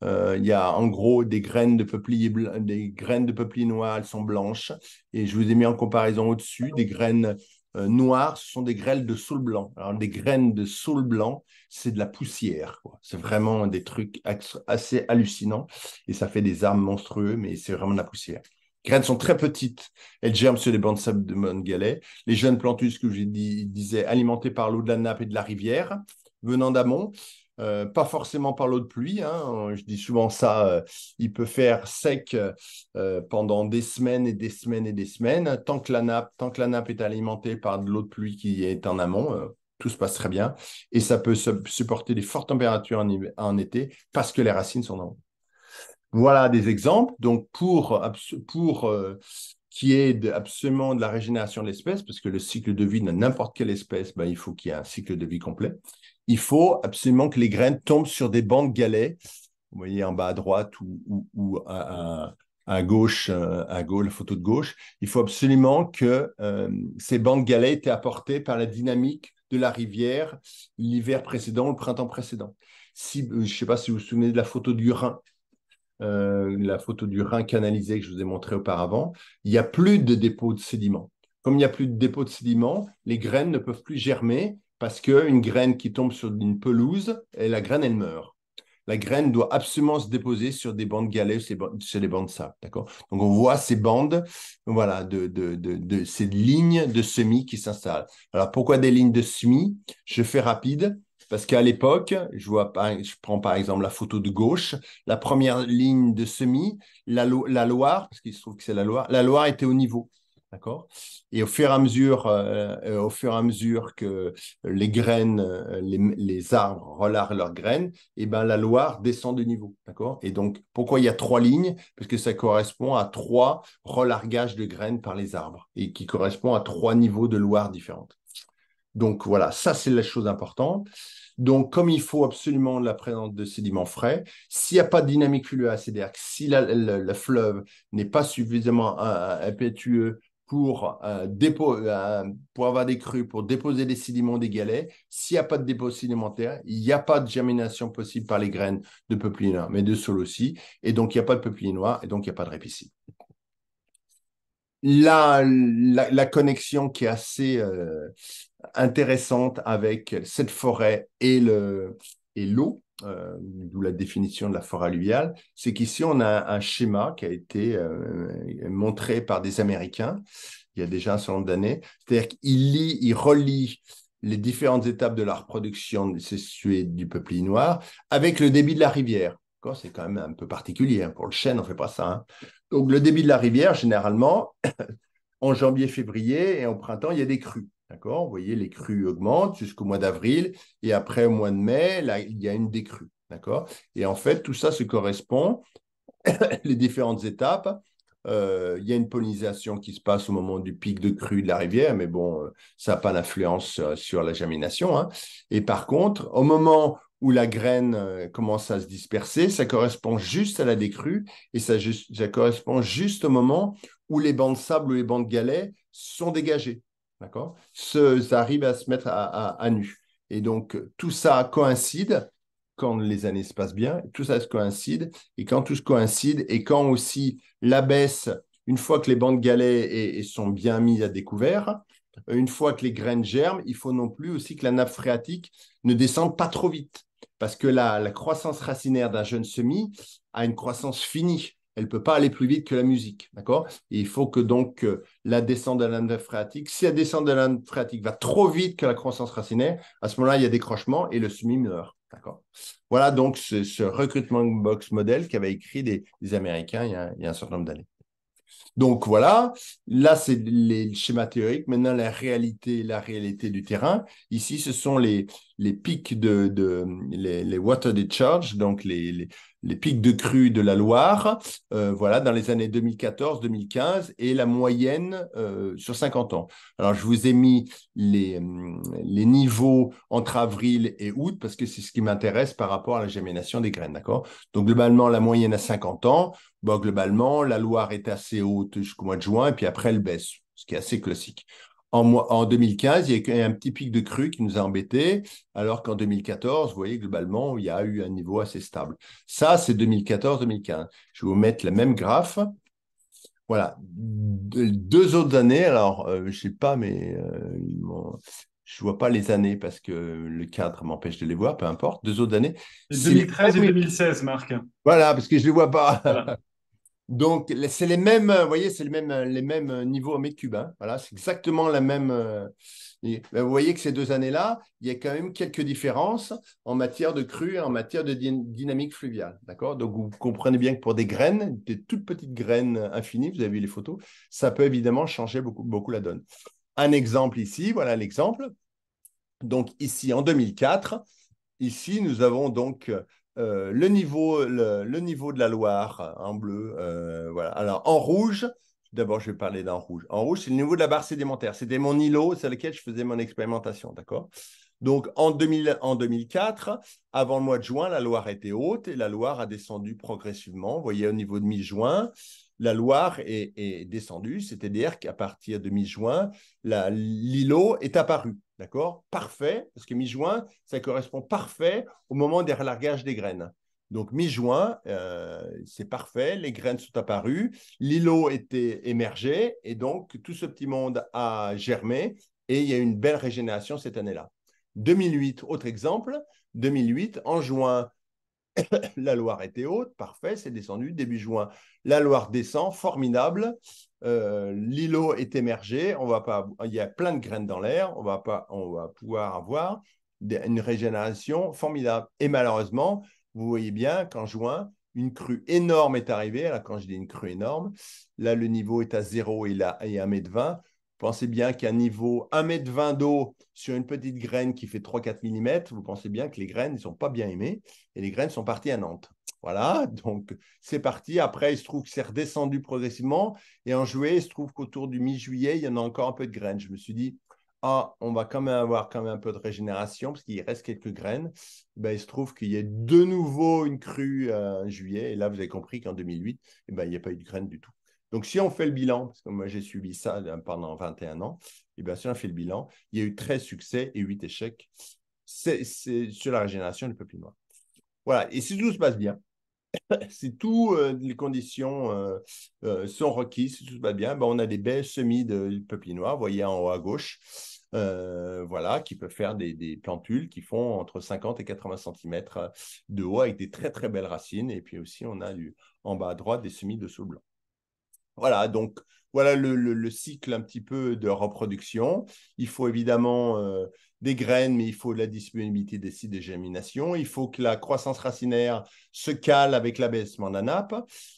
Euh, il y a en gros des graines de peuplier, des graines de peuplier noir, elles sont blanches. Et je vous ai mis en comparaison au-dessus des graines euh, noires, ce sont des graines de saule blanc. Alors, des graines de saule blanc, c'est de la poussière. C'est vraiment des trucs assez hallucinants. Et ça fait des armes monstrueux, mais c'est vraiment de la poussière graines sont très petites. Elles germent sur les bancs de sable de Montgalais. Les jeunes plantus, que je disais, alimentées par l'eau de la nappe et de la rivière, venant d'amont. Euh, pas forcément par l'eau de pluie. Hein. Je dis souvent ça, euh, il peut faire sec euh, pendant des semaines et des semaines et des semaines. Tant que la nappe, tant que la nappe est alimentée par de l'eau de pluie qui est en amont, tout se passe très bien. Et ça peut supporter des fortes températures en, été parce que les racines sont en haut. Voilà des exemples. Donc, pour, pour euh, qui est absolument de la régénération de l'espèce, parce que le cycle de vie de n'importe quelle espèce, ben, il faut qu'il y ait un cycle de vie complet. Il faut absolument que les graines tombent sur des bancs de galets, vous voyez en bas à droite ou, à, gauche, euh, à gauche, la photo de gauche. Il faut absolument que euh, ces bancs de galets étaient apportés par la dynamique de la rivière l'hiver précédent, le printemps précédent. Si, je ne sais pas si vous vous souvenez de la photo du Rhin. Euh, la photo du Rhin canalisé que je vous ai montré auparavant, il n'y a plus de dépôts de sédiments. Comme il n'y a plus de dépôts de sédiments, les graines ne peuvent plus germer parce qu'une graine qui tombe sur une pelouse, et la graine, elle meurt. La graine doit absolument se déposer sur des bandes galets, sur des bandes sables. Donc, on voit ces bandes, voilà, de ces lignes de semis qui s'installent. Alors, pourquoi des lignes de semis Je fais rapide. Parce qu'à l'époque, je, vois, je prends par exemple la photo de gauche, la première ligne de semis, la, Loire, parce qu'il se trouve que c'est la Loire, la Loire était au niveau. D'accord Et au fur et à mesure, euh, euh, au fur et à mesure que les graines, euh, les, arbres relarent leurs graines, et eh ben la Loire descend de niveau. D'accord Et donc, pourquoi il y a trois lignes Parce que ça correspond à trois relargages de graines par les arbres et qui correspond à trois niveaux de Loire différentes. Donc voilà, ça c'est la chose importante. Donc comme il faut absolument la présence de sédiments frais, s'il n'y a pas de dynamique fluviale, cest à si le, fleuve n'est pas suffisamment euh, euh, impétueux pour, euh, pour avoir des crues, pour déposer des sédiments des galets, s'il n'y a pas de dépôt sédimentaire, il n'y a pas de germination possible par les graines de peuplier noir, mais de sol aussi, et donc il n'y a pas de peuplier noir, et donc il n'y a pas de répicide. La, la, connexion qui est assez intéressante avec cette forêt et le et l'eau, euh, d'où la définition de la forêt alluviale, c'est qu'ici on a un, schéma qui a été euh, montré par des Américains il y a déjà un certain nombre d'années, c'est-à-dire qu'il il relie les différentes étapes de la reproduction du peuplier noir avec le débit de la rivière. C'est quand même un peu particulier. Hein, pour le chêne, on ne fait pas ça. Hein. Donc, le débit de la rivière, généralement, en janvier, février et en printemps, il y a des crues. D'accord Vous voyez, les crues augmentent jusqu'au mois d'avril et après au mois de mai, il y a une décrue. D'accord Et en fait, tout ça se correspond, les différentes étapes. Euh, il y a une pollinisation qui se passe au moment du pic de crue de la rivière, mais bon, euh, ça n'a pas d'influence euh, sur la germination. Hein. Et par contre, au moment où la graine commence à se disperser, ça correspond juste à la décrue et ça correspond juste au moment où les bancs de sable ou les bancs de galets sont dégagés. D'accord se, à se mettre à, nu. Et donc, tout ça coïncide quand les années se passent bien, tout ça se coïncide, et quand tout se coïncide, et quand aussi la baisse, une fois que les bandes de galets sont bien mises à découvert, une fois que les graines germent, il faut non plus aussi que la nappe phréatique ne descende pas trop vite, parce que la, la croissance racinaire d'un jeune semis a une croissance finie. Elle ne peut pas aller plus vite que la musique, d'accord il faut que donc euh, la descente de la phréatique, si la descente de la phréatique va trop vite que la croissance racinaire, à ce moment-là, il y a décrochement et le semi meurt, d'accord Voilà donc ce, recrutement box modèle qu'avaient écrit des, Américains il y, a, un certain nombre d'années. Donc voilà, là c'est les schéma théorique, maintenant la réalité, la réalité du terrain. Ici, ce sont les, les pics de, les, les, water discharge, donc les, les pics de crue de la Loire, euh, voilà, dans les années 2014-2015 et la moyenne euh, sur 50 ans. Alors, je vous ai mis les, mm, les niveaux entre avril et août parce que c'est ce qui m'intéresse par rapport à la germination des graines, d'accord Donc, globalement, la moyenne à 50 ans, bon, globalement, la Loire est assez haute jusqu'au mois de juin et puis après, elle baisse, ce qui est assez classique. En, 2015, il y a eu un petit pic de crue qui nous a embêtés, alors qu'en 2014, vous voyez, globalement, il y a eu un niveau assez stable. Ça, c'est 2014-2015. Je vais vous mettre la même graphe. Voilà. Deux autres années, alors, euh, je ne sais pas, mais euh, je ne vois pas les années parce que le cadre m'empêche de les voir, peu importe. Deux autres années. 2013 et 2016, Marc. Voilà, parce que je ne les vois pas. Donc, c'est les mêmes, euh, vous voyez, c'est le même, les mêmes euh, euh, niveaux à mètre cube. voilà, c'est exactement la même. Ben, vous voyez que ces deux années-là, il y a quand même quelques différences en matière de crue et en matière de dynamique fluviale. D'accord Donc, vous comprenez bien que pour des graines, des toutes petites graines infinies, vous avez vu les photos, ça peut évidemment changer beaucoup, beaucoup la donne. Un exemple ici, voilà l'exemple. Donc, ici, en 2004, ici, nous avons donc euh, le, niveau, le, niveau de la Loire euh, en bleu. Euh, voilà. Alors, en rouge, d'abord, je vais parler d'un rouge. En rouge, c'est le niveau de la barre sédimentaire. C'était mon îlot sur lequel je faisais mon expérimentation, d'accord donc en, 2000, en, 2004, avant le mois de juin, la Loire était haute et la Loire a descendu progressivement. Vous voyez, au niveau de mi-juin, la Loire est, est descendue, c'est-à-dire qu'à partir de mi-juin, l'îlot est apparu. D'accord Parfait, parce que mi-juin, ça correspond parfait au moment des relargages des graines. Donc mi-juin, euh, c'est parfait, les graines sont apparues, l'îlot était émergé, et donc tout ce petit monde a germé, et il y a une belle régénération cette année-là. 2008, autre exemple, 2008, en juin, la Loire était haute, parfait, c'est descendu début juin. La Loire descend, formidable. Euh, l'îlot est émergé, on va pas, il y a plein de graines dans l'air, on va pas, on va pouvoir avoir une régénération formidable. Et malheureusement, vous voyez bien qu'en juin, une crue énorme est arrivée. quand je dis une crue énorme, là le niveau est à zéro, et, là, et à 1,20 m pensez bien qu'un niveau 1m20 d'eau sur une petite graine qui fait 3-4 mm, vous pensez bien que les graines ne sont pas bien aimées et les graines sont parties à Nantes. Voilà, donc c'est parti. Après, il se trouve que c'est redescendu progressivement et en juillet, il se trouve qu'autour du mi-juillet, il y en a encore un peu de graines. Je me suis dit, ah, on va quand même avoir quand même un peu de régénération parce qu'il reste quelques graines. Ben, il se trouve qu'il y a de nouveau une crue euh, en juillet et là, vous avez compris qu'en 2008, eh ben, il n'y a pas eu de graines du tout. Donc, si on fait le bilan, parce que moi j'ai suivi ça euh, pendant 21 ans, et eh bien si on fait le bilan, il y a eu 13 succès et 8 échecs sur la régénération du peuple noir. Voilà, et si tout se passe bien, si toutes euh, les conditions euh, sont requises, si tout se passe bien, ben, on a des belles semis de noir, vous voyez en haut à gauche, voilà, qui peuvent faire des, plantules qui font entre 50 et 80 cm de haut avec des très très belles racines. Et puis aussi, on a en bas à droite des semis de saule blanc. Voilà, donc voilà le, cycle un petit peu de reproduction. Il faut évidemment euh, des graines, mais il faut de la disponibilité des sites de germination. Il faut que la croissance racinaire se cale avec l'abaissement de la nappe.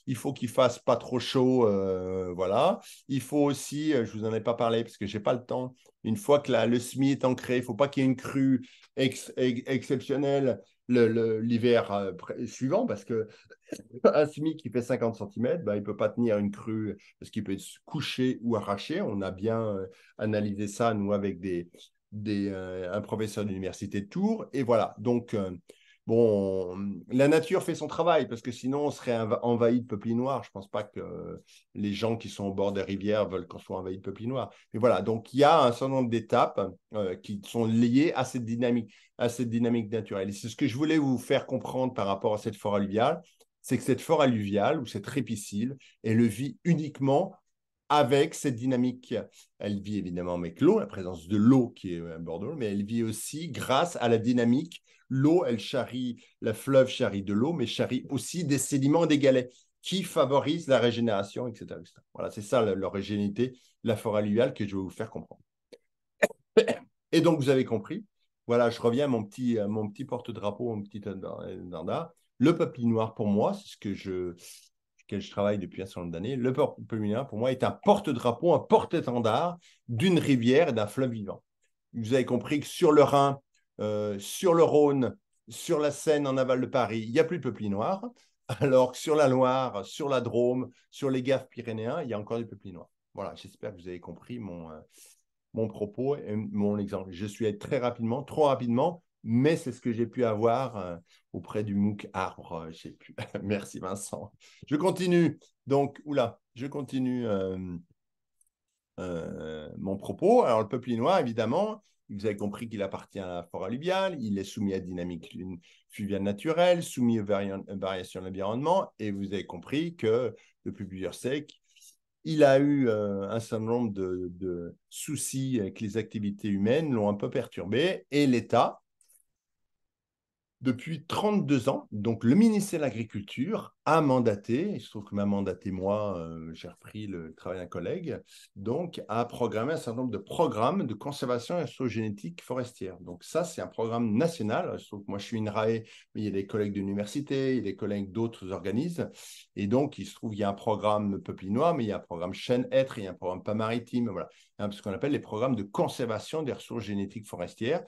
Il faut qu'il fasse pas trop chaud. Euh, voilà. Il faut aussi, euh, je vous en ai pas parlé parce que j'ai pas le temps. Une fois que la, le semis est ancré, il faut pas qu'il y ait une crue exceptionnelle l'hiver euh, suivant parce que un SMI qui fait 50 cm, bah, il ne peut pas tenir une crue parce qu'il peut être couché ou arraché. On a bien analysé ça, nous, avec des, des, euh, un professeur d'université de Tours. Et voilà, donc, euh, bon, la nature fait son travail, parce que sinon, on serait envahi de peupliers noirs. Je ne pense pas que les gens qui sont au bord des rivières veulent qu'on soit envahi de peupliers noirs. Mais voilà, donc il y a un certain nombre d'étapes euh, qui sont liées à cette dynamique, à cette dynamique naturelle. Et c'est ce que je voulais vous faire comprendre par rapport à cette forêt alluviale, c'est que cette forêt alluviale ou cette répicile, elle le vit uniquement avec cette dynamique. Elle vit évidemment avec l'eau, la présence de l'eau qui est un Bordeaux, mais elle vit aussi grâce à la dynamique. L'eau, elle charrie, la fleuve charrie de l'eau, mais charrie aussi des sédiments des galets qui favorisent la régénération, etc. Voilà, c'est ça l'origénité, la forêt alluviale que je vais vous faire comprendre. Et donc, vous avez compris, voilà, je reviens à mon petit, mon petit porte-drapeau, mon petit danda. Le papillon noir, pour moi, c'est ce que je, lequel je travaille depuis un certain nombre d'années, le port pour moi, est un porte-drapeau, un porte-étendard d'une rivière et d'un fleuve vivant. Vous avez compris que sur le Rhin, euh, sur le Rhône, sur la Seine en aval de Paris, il n'y a plus de noirs, alors que sur la Loire, sur la Drôme, sur les gaves pyrénéens, il y a encore du noirs. Voilà, j'espère que vous avez compris mon, euh, mon propos et mon exemple. Je suis très rapidement, trop rapidement, mais c'est ce que j'ai pu avoir euh, auprès du MOOC Arbre. Euh, Merci Vincent. Je continue. Donc, oula, je continue euh, mon propos. Alors, le noir, évidemment, vous avez compris qu'il appartient à la forêt alluviale, il est soumis à dynamique fluviale naturelle, soumis aux variations de l'environnement, et vous avez compris que depuis plusieurs siècles, il a eu un certain nombre de, de soucis que les activités humaines l'ont un peu perturbé, et l'État, depuis 32 ans, donc le ministère de l'Agriculture a mandaté, il se trouve que m'a mandaté moi, euh, j'ai repris le travail d'un collègue, donc a programmé un certain nombre de programmes de conservation des ressources génétiques forestière. Donc ça, c'est un programme national. Il se trouve que moi, je suis une RAE, mais il y a des collègues de l'université, il y a des collègues d'autres organismes. Et donc, il se trouve qu'il y a un programme peuplinois, mais il y a un programme chêne-être, il y a un programme pas maritime, voilà, hein, ce qu'on appelle les programmes de conservation des ressources génétiques forestières.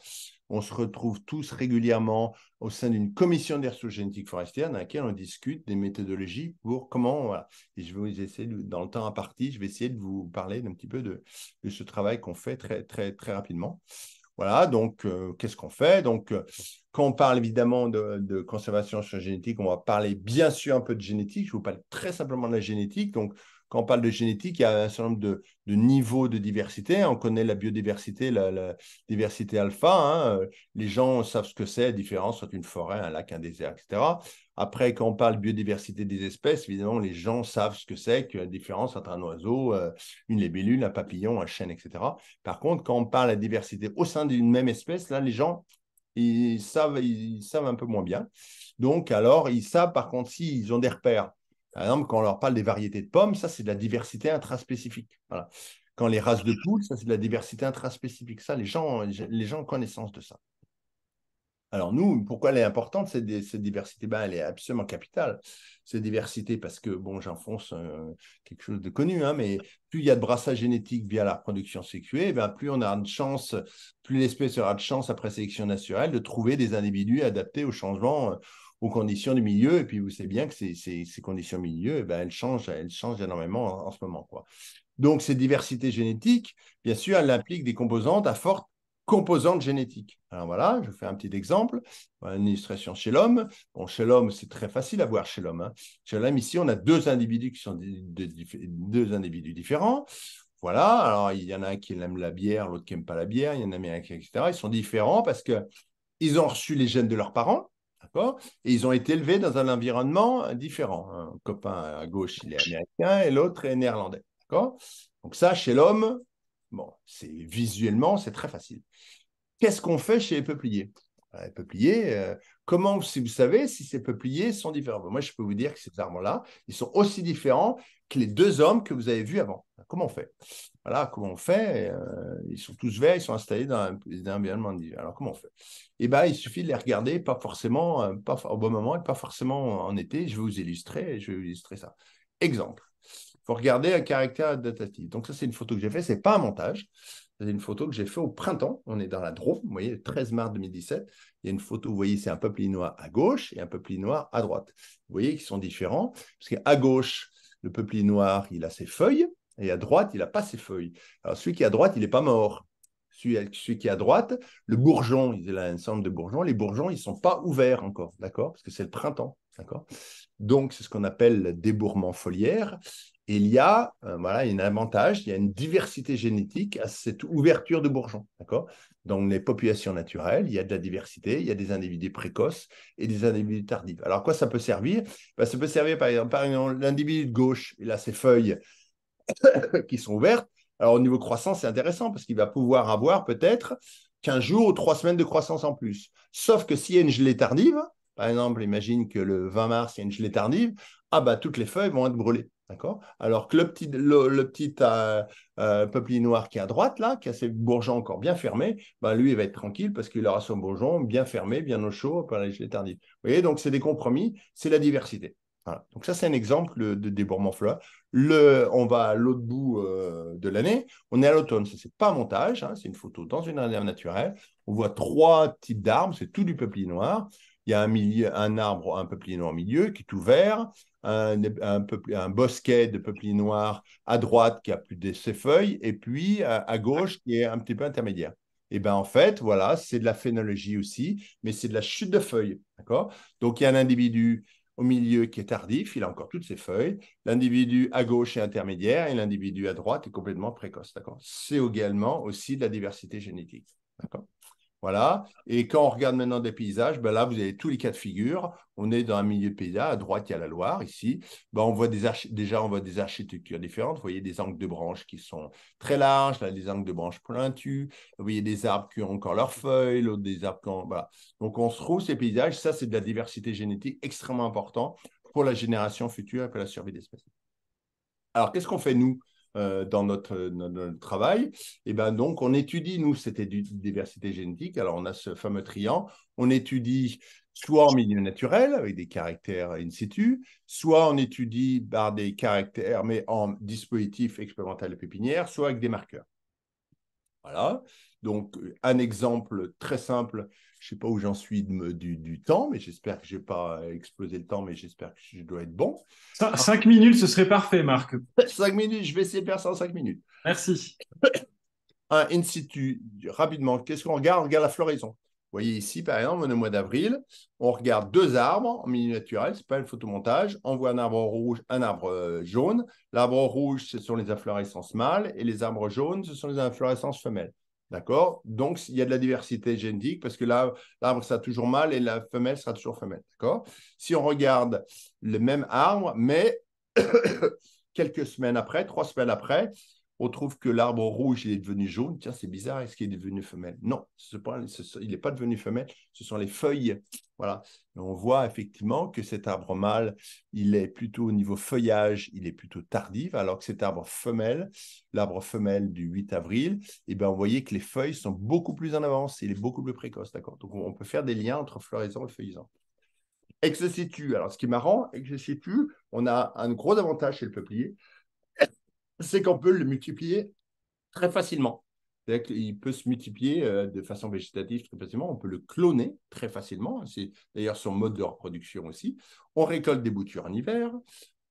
On se retrouve tous régulièrement au sein d'une commission d'air génétique forestière dans laquelle on discute des méthodologies pour comment. Et je vais essayer, dans le temps imparti, je vais essayer de vous parler d'un petit peu de, ce travail qu'on fait très, très, très rapidement. Voilà, donc euh, qu'est-ce qu'on fait Donc, euh, quand on parle évidemment de, conservation sur génétique, on va parler bien sûr un peu de génétique. Je vous parle très simplement de la génétique. Donc, quand on parle de génétique, il y a un certain nombre de, niveaux de diversité. On connaît la biodiversité, la, diversité alpha. Hein. Les gens savent ce que c'est, la différence entre une forêt, un lac, un désert, etc. Après, quand on parle biodiversité des espèces, évidemment, les gens savent ce que c'est la différence entre un oiseau, euh, une libellule, un papillon, un chêne, etc. Par contre, quand on parle de la diversité au sein d'une même espèce, là, les gens, ils savent, ils savent un peu moins bien. Donc, alors, ils savent, par contre, s'ils ont des repères par exemple, quand on leur parle des variétés de pommes, ça, c'est de la diversité intraspécifique. Quand les races de poules, ça, c'est de la diversité intraspécifique. Ça, les gens, les gens ont connaissance de ça. Alors nous, pourquoi elle est importante, cette, cette diversité ben, Elle est absolument capitale, cette diversité, parce que, bon, j'enfonce euh, quelque chose de connu, hein, mais plus il y a de brassage génétique via la reproduction sexuée, ben, plus on a de chance, plus l'espèce aura de chance après sélection naturelle de trouver des individus adaptés aux changements euh, aux conditions du milieu. Et puis, vous savez bien que ces, ces, du conditions milieu, eh ben, elles, changent, elles changent énormément en, ce moment. Quoi. Donc, cette diversité génétique, bien sûr, elle implique des composantes à forte composante génétique. Alors voilà, je fais un petit exemple, une illustration chez l'homme. Bon, chez l'homme, c'est très facile à voir chez l'homme. Hein. Chez l'homme, ici, on a deux individus qui sont deux, individus différents. Voilà, alors il y en a un qui aime la bière, l'autre qui n'aime pas la bière, il y en a un qui, etc. Ils sont différents parce qu'ils ont reçu les gènes de leurs parents. Et ils ont été élevés dans un environnement euh, différent. Un copain à gauche, il est américain et l'autre est néerlandais. D'accord Donc ça, chez l'homme, bon, c'est visuellement, c'est très facile. Qu'est-ce qu'on fait chez les peupliers bah, Les peupliers, euh, Comment si vous savez si ces peupliers sont différents Moi, je peux vous dire que ces arbres là ils sont aussi différents que les deux hommes que vous avez vus avant. Comment on fait Voilà, comment on fait euh, Ils sont tous verts, ils sont installés dans un, dans un environnement Alors, comment on fait Eh bien, il suffit de les regarder, pas forcément euh, au bon moment et pas forcément en été. Je vais vous illustrer, je vais vous illustrer ça. Exemple, il faut regarder un caractère datatif. Donc, ça, c'est une photo que j'ai faite, ce n'est pas un montage. C'est une photo que j'ai faite au printemps. On est dans la Drôme, vous voyez, le 13 mars 2017. Il y a une photo, vous voyez, c'est un peuple noir à gauche et un peupli noir à droite. Vous voyez qu'ils sont différents, parce qu'à gauche, le peuplier noir, il a ses feuilles, et à droite, il n'a pas ses feuilles. Alors, celui qui est à droite, il n'est pas mort. Celui, celui, qui est à droite, le bourgeon, il a un ensemble de bourgeons. Les bourgeons, ils ne sont pas ouverts encore, d'accord Parce que c'est le printemps, d'accord Donc, c'est ce qu'on appelle le débourrement foliaire il y a, euh, voilà, un avantage, il y a une diversité génétique à cette ouverture de bourgeons. D'accord Dans les populations naturelles, il y a de la diversité, il y a des individus précoces et des individus tardifs. Alors, quoi ça peut servir ben, Ça peut servir, par exemple, l'individu de gauche, il a ses feuilles qui sont ouvertes. Alors, au niveau croissance, c'est intéressant parce qu'il va pouvoir avoir peut-être 15 jours ou 3 semaines de croissance en plus. Sauf que s'il y a une gelée tardive, par exemple, imagine que le 20 mars, il y a une gelée tardive, ah bah, toutes les feuilles vont être brûlées. Alors que le petit, le, petit euh, euh, peuplier noir qui est à droite, là, qui a ses bourgeons encore bien fermés, bah, lui, il va être tranquille parce qu'il aura son bourgeon bien fermé, bien au chaud, par les Vous voyez, donc c'est des compromis, c'est la diversité. Donc ça, c'est un exemple de, débourrement fleur. Le On va à l'autre bout euh, de l'année, on est à l'automne. Ce n'est pas un montage, hein. c'est une photo dans une réserve naturelle. On voit trois types d'arbres, c'est tout du peuplier noir il y a un, milieu, un arbre, un peuplier noir au milieu qui est ouvert, un, un, bosquet de peuplier noir à droite qui a plus de ses feuilles, et puis euh, à, gauche qui est un petit peu intermédiaire. Et eh bien en fait, voilà, c'est de la phénologie aussi, mais c'est de la chute de feuilles. D'accord Donc il y a un individu au milieu qui est tardif, il a encore toutes ses feuilles. L'individu à gauche est intermédiaire et l'individu à droite est complètement précoce. D'accord C'est également aussi de la diversité génétique. D'accord voilà. Et quand on regarde maintenant des paysages, ben là, vous avez tous les cas de figure. On est dans un milieu paysage. À droite, il y a la Loire, ici. Ben, on voit Déjà, on voit des architectures différentes. Vous voyez des angles de branches qui sont très larges. Là, des angles de branches pointues. Vous voyez des arbres qui ont encore leurs feuilles, l'autre des arbres qui ont... Donc, on se trouve ces paysages. Ça, c'est de la diversité génétique extrêmement importante pour la génération future et pour la survie d'espèces. Alors, qu'est-ce qu'on fait, nous euh, dans notre, euh, travail. Et eh ben donc, on étudie, nous, cette diversité génétique. Alors, on a ce fameux triangle. On étudie soit en milieu naturel, avec des caractères in situ, soit on étudie par des caractères, mais en dispositif expérimental et pépinière, soit avec des marqueurs. Voilà. Donc, un exemple très simple je sais pas où j'en suis du, du, temps, mais j'espère que je n'ai pas euh, explosé le temps, mais j'espère que je dois être bon. cinq minutes, ce serait parfait, Marc. Cinq minutes, je vais essayer de faire ça en cinq minutes. Merci. Un in situ, rapidement, qu'est-ce qu'on regarde On regarde la floraison. Vous voyez ici, par exemple, on au mois d'avril, on regarde deux arbres en milieu naturel, ce n'est pas un photomontage, on voit un arbre rouge, un arbre euh, jaune. L'arbre rouge, ce sont les inflorescences mâles, et les arbres jaunes, ce sont les inflorescences femelles. D'accord Donc, il y a de la diversité génétique parce que là, l'arbre sera toujours mâle et la femelle sera toujours femelle. D'accord Si on regarde le même arbre, mais quelques semaines après, trois semaines après, on trouve que l'arbre rouge il est devenu jaune. Tiens, c'est bizarre, est-ce qu'il est devenu femelle Non, il n'est pas devenu femelle, ce sont les feuilles. Voilà. on voit effectivement que cet arbre mâle, il est plutôt au niveau feuillage, il est plutôt tardif, alors que cet arbre femelle, l'arbre femelle du 8 avril, eh bien, vous que les feuilles sont beaucoup plus en avance, il est beaucoup plus précoce. D'accord Donc, on peut faire des liens entre floraison et feuillisant. se situe alors ce qui est marrant, ex situe on a un gros avantage chez le peuplier, c'est qu'on peut le multiplier très facilement. Il peut se multiplier euh, de façon végétative très facilement. On peut le cloner très facilement. C'est d'ailleurs son mode de reproduction aussi. On récolte des boutures en hiver.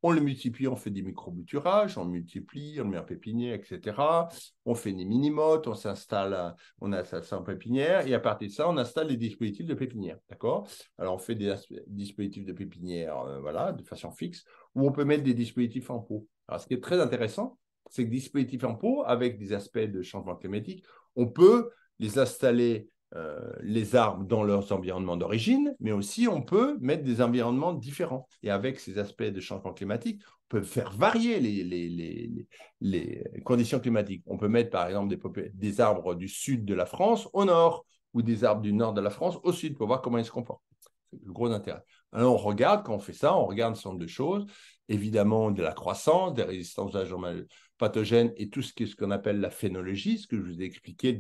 On le multiplie, on fait des micro-bouturages. on multiplie, on le met en pépinière, etc. On fait des mini-mottes on s'installe, on installe ça en pépinière, et à partir de ça, on installe des dispositifs de pépinière, d'accord Alors, on fait des dispositifs de pépinière, euh, voilà, de façon fixe, ou on peut mettre des dispositifs en pot ce qui est très intéressant, c'est que dispositifs pot, avec des aspects de changement climatique, on peut les installer, euh, les arbres, dans leurs environnements d'origine, mais aussi on peut mettre des environnements différents. Et avec ces aspects de changement climatique, on peut faire varier les, les, conditions climatiques. On peut mettre, par exemple, des, arbres du sud de la France au nord, ou des arbres du nord de la France au sud, pour voir comment ils se comportent C'est le gros intérêt. Alors, on regarde, quand on fait ça, on regarde ce genre de choses évidemment de la croissance, des résistances agents pathogènes et tout ce qu'on appelle la phénologie, ce que je vous ai expliqué,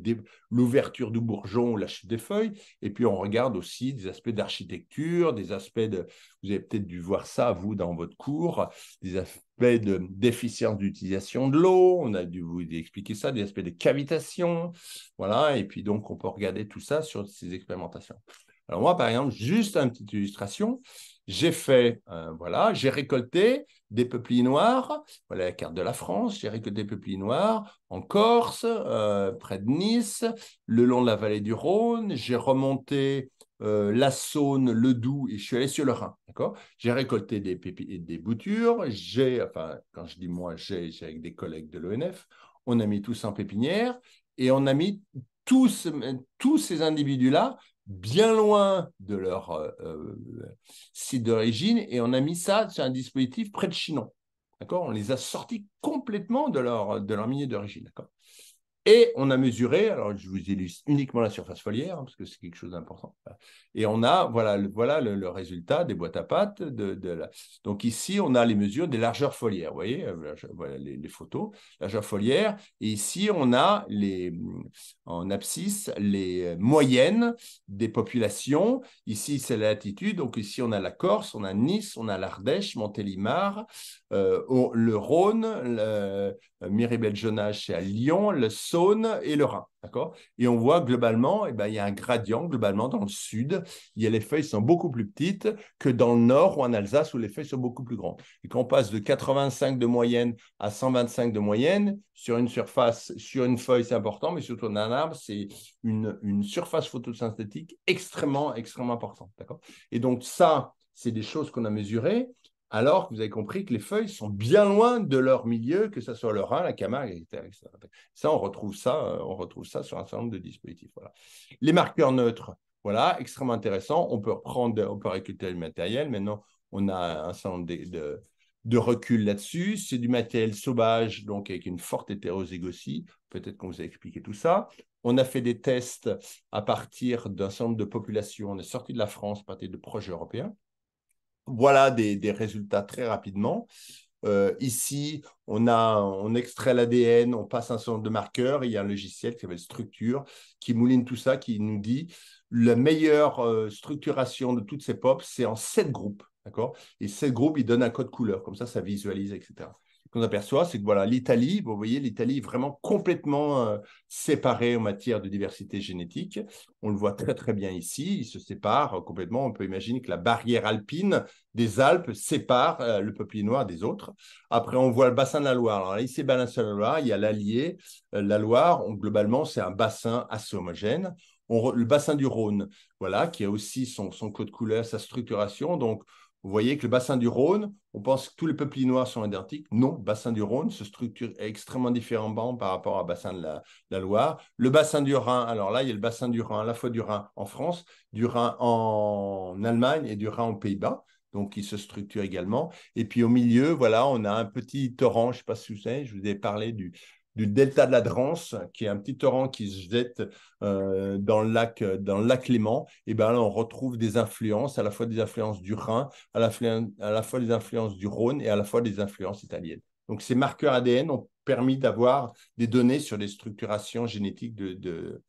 l'ouverture du bourgeon, ou la chute des feuilles. Et puis on regarde aussi des aspects d'architecture, des aspects de, vous avez peut-être dû voir ça, vous, dans votre cours, des aspects de déficience d'utilisation de l'eau, on a dû vous expliquer ça, des aspects de cavitation, voilà. Et puis donc on peut regarder tout ça sur ces expérimentations. Alors moi, par exemple, juste une petite illustration j'ai fait, euh, voilà, j'ai récolté des peupliers noirs, voilà la carte de la France, j'ai récolté des peupliers noirs en Corse, euh, près de Nice, le long de la vallée du Rhône, j'ai remonté euh, la Saône, le Doubs, et je suis allé sur le Rhin. D'accord J'ai récolté des, des boutures, j'ai, enfin, quand je dis moi, j'ai, j'ai avec des collègues de l'ONF, on a mis tous en pépinière et on a mis tous, tous ces individus-là bien loin de leur euh, euh, site d'origine et on a mis ça sur un dispositif près de Chinon. D'accord On les a sortis complètement de leur, de leur milieu d'origine. D'accord et on a mesuré, alors je vous illustre uniquement la surface foliaire, hein, parce que c'est quelque chose d'important. Et on a, voilà, le, voilà le, résultat des boîtes à pâtes. De, Donc ici, on a les mesures des largeurs foliaires, vous voyez, euh, voilà les, photos, largeur foliaire. Et ici, on a les, mm, en abscisse les euh, moyennes des populations. Ici, c'est la latitude. Donc ici, on a la Corse, on a Nice, on a l'Ardèche, Montélimar, euh, le Rhône, le, Miribel-Jonage, c'est à Lyon, le Saône, et le Rhin. D'accord Et on voit globalement, eh ben, il y a un gradient globalement dans le sud. les feuilles sont beaucoup plus petites que dans le nord ou en Alsace où les feuilles sont beaucoup plus grandes. Et quand on passe de 85 de moyenne à 125 de moyenne, sur une surface, sur une feuille, c'est important, mais surtout un arbre, c'est une, une surface photosynthétique extrêmement, extrêmement importante. Et donc, ça, c'est des choses qu'on a mesurées alors que vous avez compris que les feuilles sont bien loin de leur milieu, que ce soit le rein, la Camargue, etc. Ça, on retrouve ça, euh, on retrouve ça sur un certain nombre de dispositifs. Voilà. Les marqueurs neutres, voilà, extrêmement intéressant. On peut reprendre, on peut récupérer le matériel. Maintenant, on a un certain nombre de, de, recul là-dessus. C'est du matériel sauvage, donc avec une forte hétérozygosie. Peut-être qu'on vous a expliqué tout ça. On a fait des tests à partir d'un certain nombre de populations. On est sorti de la France, à partir de projets européens voilà des, résultats très rapidement. Euh, ici, on, a, on extrait l'ADN, on passe un certain de marqueurs, il y a un logiciel qui s'appelle Structure qui mouline tout ça, qui nous dit la meilleure euh, structuration de toutes ces POP, c'est en sept groupes. Et sept groupes, ils donnent un code couleur, comme ça, ça visualise, etc qu'on aperçoit, c'est que voilà, l'Italie, vous voyez, l'Italie est vraiment complètement euh, séparée en matière de diversité génétique. On le voit très bien ici, il se sépare euh, complètement. On peut imaginer que la barrière alpine des Alpes sépare euh, le peuplier noir des autres. Après, on voit le bassin de la Loire. Alors ici, le bassin la Loire, il y a l'Allier, la Loire. globalement, c'est un bassin assez homogène. le bassin du Rhône, voilà, qui a aussi son, son code couleur, sa structuration. Donc, vous voyez que le bassin du Rhône, on pense que tous les noirs sont identiques. Non, le bassin du Rhône se structure extrêmement différemment par rapport au bassin de la, Loire. Le bassin du Rhin, alors là, il y a le bassin du Rhin, à la fois du Rhin en France, du Rhin en Allemagne et du Rhin aux Pays-Bas. Donc, il se structure également. Et puis, au milieu, voilà, on a un petit torrent. Je ne sais pas si vous savez, je vous ai parlé du, du delta de la Drance, qui est un petit torrent qui se jette euh, dans, le lac, euh, dans le lac Léman, et bien là, on retrouve des influences, à la fois des influences du Rhin, à la, fois des influences du Rhône et à la fois des influences italiennes. Donc, ces marqueurs ADN ont permis d'avoir des données sur les structurations génétiques de.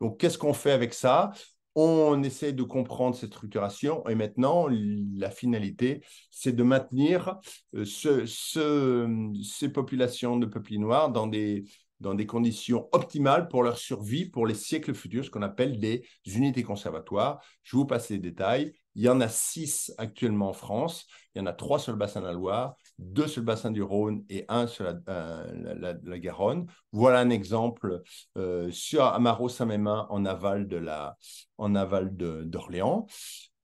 Donc, qu'est-ce qu'on fait avec ça on essaie de comprendre cette structuration et maintenant la finalité, c'est de maintenir euh, ces populations de peupliers noirs dans des, dans des conditions optimales pour leur survie pour les siècles futurs, ce qu'on appelle des unités conservatoires. Je vous passe les détails. Il y en a six actuellement en France. Il y en a trois sur le bassin de la Loire, deux sur le bassin du Rhône et un sur la, euh, Garonne. Voilà un exemple euh, sur Amaro Saint-Mémin en aval en aval d'Orléans.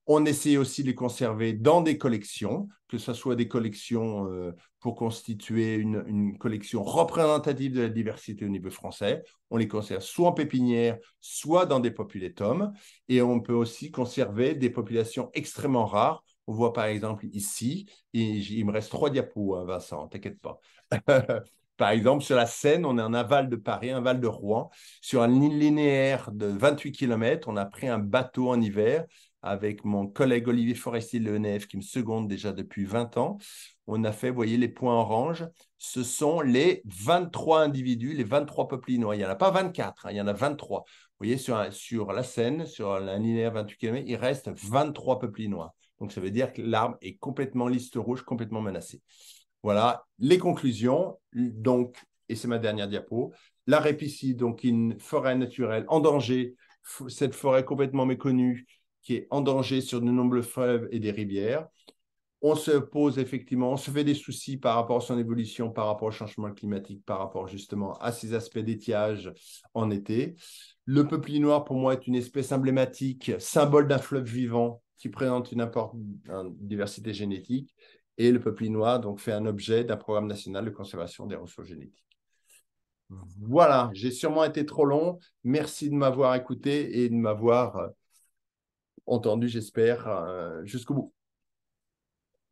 On essaie aussi de les conserver dans des collections, que ce soit des collections euh, pour constituer une, collection représentative de la diversité au niveau français. On les conserve soit en pépinière, soit dans des populatums. Et on peut aussi conserver des populations extrêmement rares. On voit par exemple ici, il me reste trois diapos, Vincent, hein, Vincent, t'inquiète pas. Par exemple, sur la Seine, on est en aval de Paris, un val de Rouen. Sur un linéaire de 28 km, on a pris un bateau en hiver avec mon collègue Olivier Forestier de l'ENF qui me seconde déjà depuis 20 ans. On a fait, vous voyez, les points orange. Ce sont les 23 individus, les 23 noirs. Il n'y en a pas 24, il y en a 23. Hein, vous voyez, sur, la Seine, sur la linéaire 28 km, il reste 23 noirs. Donc, ça veut dire que l'arbre est complètement liste rouge, complètement menacé. Voilà les conclusions. Donc, et c'est ma dernière diapo, la répicie, donc une forêt naturelle en danger, cette forêt complètement méconnue, qui est en danger sur de nombreux fleuves et des rivières. On se pose effectivement, on se fait des soucis par rapport à son évolution, par rapport au changement climatique, par rapport justement à ces aspects d'étiage en été. Le peuplier noir, pour moi, est une espèce emblématique, symbole d'un fleuve vivant qui présente une importante diversité génétique. Et le peuplier noir donc, fait un objet d'un programme national de conservation des ressources génétiques. Voilà, j'ai sûrement été trop long. Merci de m'avoir écouté et de m'avoir euh, entendu, j'espère, euh, jusqu'au bout.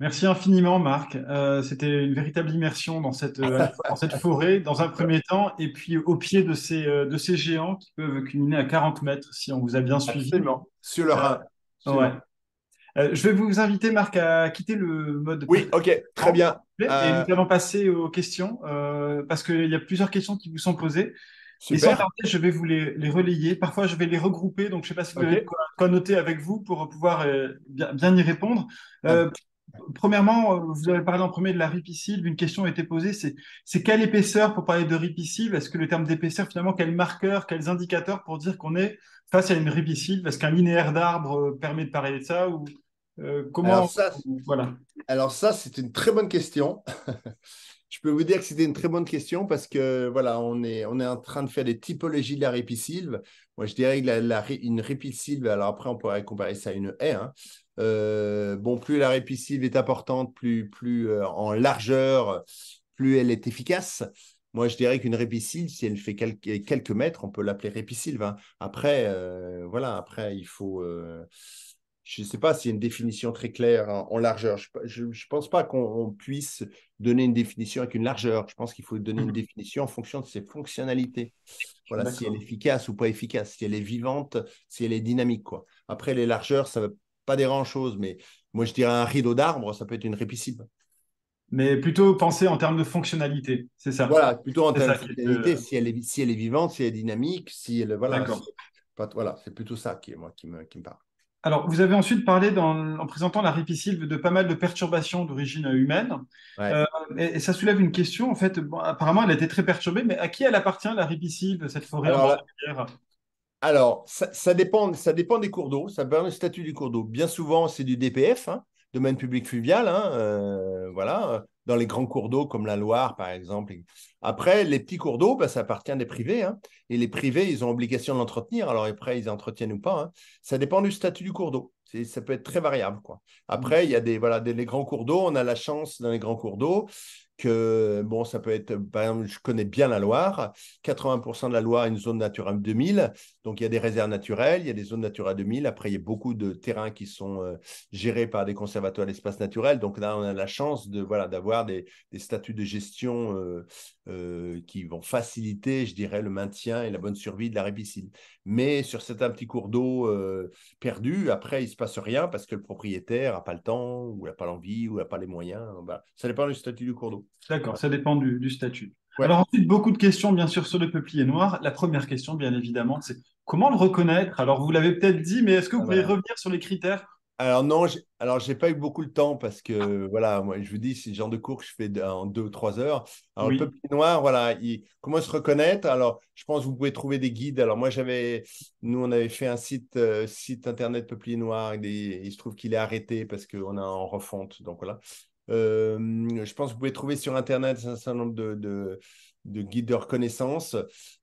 Merci infiniment, Marc. Euh, c'était une véritable immersion euh, dans cette, forêt, dans un premier temps, et puis au pied de ces, géants qui peuvent culminer à 40 mètres, si on vous a bien suivi. Absolument, sur le Rhin. je vais vous inviter, Marc, à quitter le mode. Oui, ok, très bien. Et nous allons passer aux questions, parce qu'il y a plusieurs questions qui vous sont posées. Et sans tarder, je vais vous les, relayer. Parfois, je vais les regrouper, donc je ne sais pas ce vous okay. quoi, noter avec vous pour pouvoir euh, bien, y répondre. Euh, premièrement, euh, vous avez parlé en premier de la ripicile. Une question a été posée, c'est quelle épaisseur pour parler de ripicile Est-ce que le terme d'épaisseur, finalement, quel marqueur, quels indicateurs pour dire qu'on est face à une ripicile Est-ce qu'un linéaire d'arbre permet de parler de ça ou comment ça, voilà. alors ça, c'est une très bonne question. Je peux vous dire que c'était une très bonne question parce que voilà, on est, on est en train de faire des typologies de la répisilve. Moi, je dirais que la, la, une répisilve, alors après, on pourrait comparer ça à une haie. Hein. Euh, bon, plus la répisilve est importante, plus, plus euh, en largeur, plus elle est efficace. Moi, je dirais qu'une répisilve, si elle fait quelques, quelques mètres, on peut l'appeler répisilve. Hein. Après, euh, voilà, après, il faut je ne sais pas s'il y a une définition très claire en, largeur. Je ne pense pas qu'on puisse donner une définition avec une largeur. Je pense qu'il faut donner une mhm. définition en fonction de ses fonctionnalités. Voilà, si elle est efficace ou pas efficace, si elle est vivante, si elle est dynamique. Après, les largeurs, ça ne veut pas dire grand-chose, mais moi, je dirais un rideau d'arbre, ça peut être une répicible Mais plutôt penser en termes de fonctionnalité, c'est ça Voilà, plutôt en termes de euh, fonctionnalité, si, elle est, si elle est vivante, si elle est dynamique, si elle. Voilà, Voilà, c'est plutôt ça qui, moi, qui, qui me parle. Alors, vous avez ensuite parlé en présentant la ripisylve de pas mal de perturbations d'origine humaine. Euh, et, ça soulève une question, en fait. apparemment, elle a été très perturbée, mais à qui elle appartient, la ripisylve, cette forêt Alors, ça, dépend, ça dépend des cours d'eau, ça dépend du statut du cours d'eau. Bien souvent, c'est du DPF, hein domaine public fluvial, hein, euh, voilà, euh, dans les grands cours d'eau comme la Loire, par exemple. Après, les petits cours d'eau, ben, ça appartient des privés. Hein. et les privés, ils ont obligation de l'entretenir. Alors après, ils entretiennent ou pas. Hein. Ça dépend du statut du cours d'eau. Ça peut être très variable. Quoi. Après, mm. il y a des, voilà, des les grands cours d'eau. On a la chance dans les grands cours d'eau que, bon, ça peut être, par exemple, je connais bien la Loire. 80% de la Loire est une zone Natura 2000. Donc, il y a des réserves naturelles, il y a des zones Natura 2000. Après, il y a beaucoup de terrains qui sont euh, gérés par des conservatoires d'espace naturel. Donc, là, on a la chance de, voilà, d'avoir des, statuts de gestion euh, euh, qui vont faciliter, je dirais, le maintien et la bonne survie de la Mais sur certains petits cours d'eau euh, perdu, après, il ne se passe rien parce que le propriétaire n'a pas le temps, ou n'a pas l'envie, ou n'a pas les moyens. Hein, bah, ça dépend du statut du cours d'eau. D'accord, ça dépend du, statut. Alors ensuite, beaucoup de questions, bien sûr, sur le peuplier noir. La première question, bien évidemment, c'est comment le reconnaître Alors, vous l'avez peut-être dit, mais est-ce que vous ah pouvez revenir sur les critères alors non, alors j'ai pas eu beaucoup de temps parce que ah. voilà, moi je vous dis, c'est le genre de cours que je fais en deux ou trois heures. Alors le noir, voilà, il, comment se reconnaître Alors je pense que vous pouvez trouver des guides. Alors moi j'avais, nous on avait fait un site euh, site internet peuplier noir. Et il se trouve qu'il est arrêté parce qu'on est en refonte, donc voilà. Euh, je pense que vous pouvez trouver sur internet un certain nombre de de guide de reconnaissance.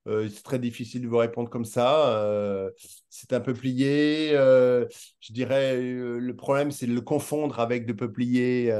Euh, c'est très difficile de vous répondre comme ça. Euh, c'est un peuplier. Euh, je dirais, le problème, c'est de le confondre avec, le peuplier,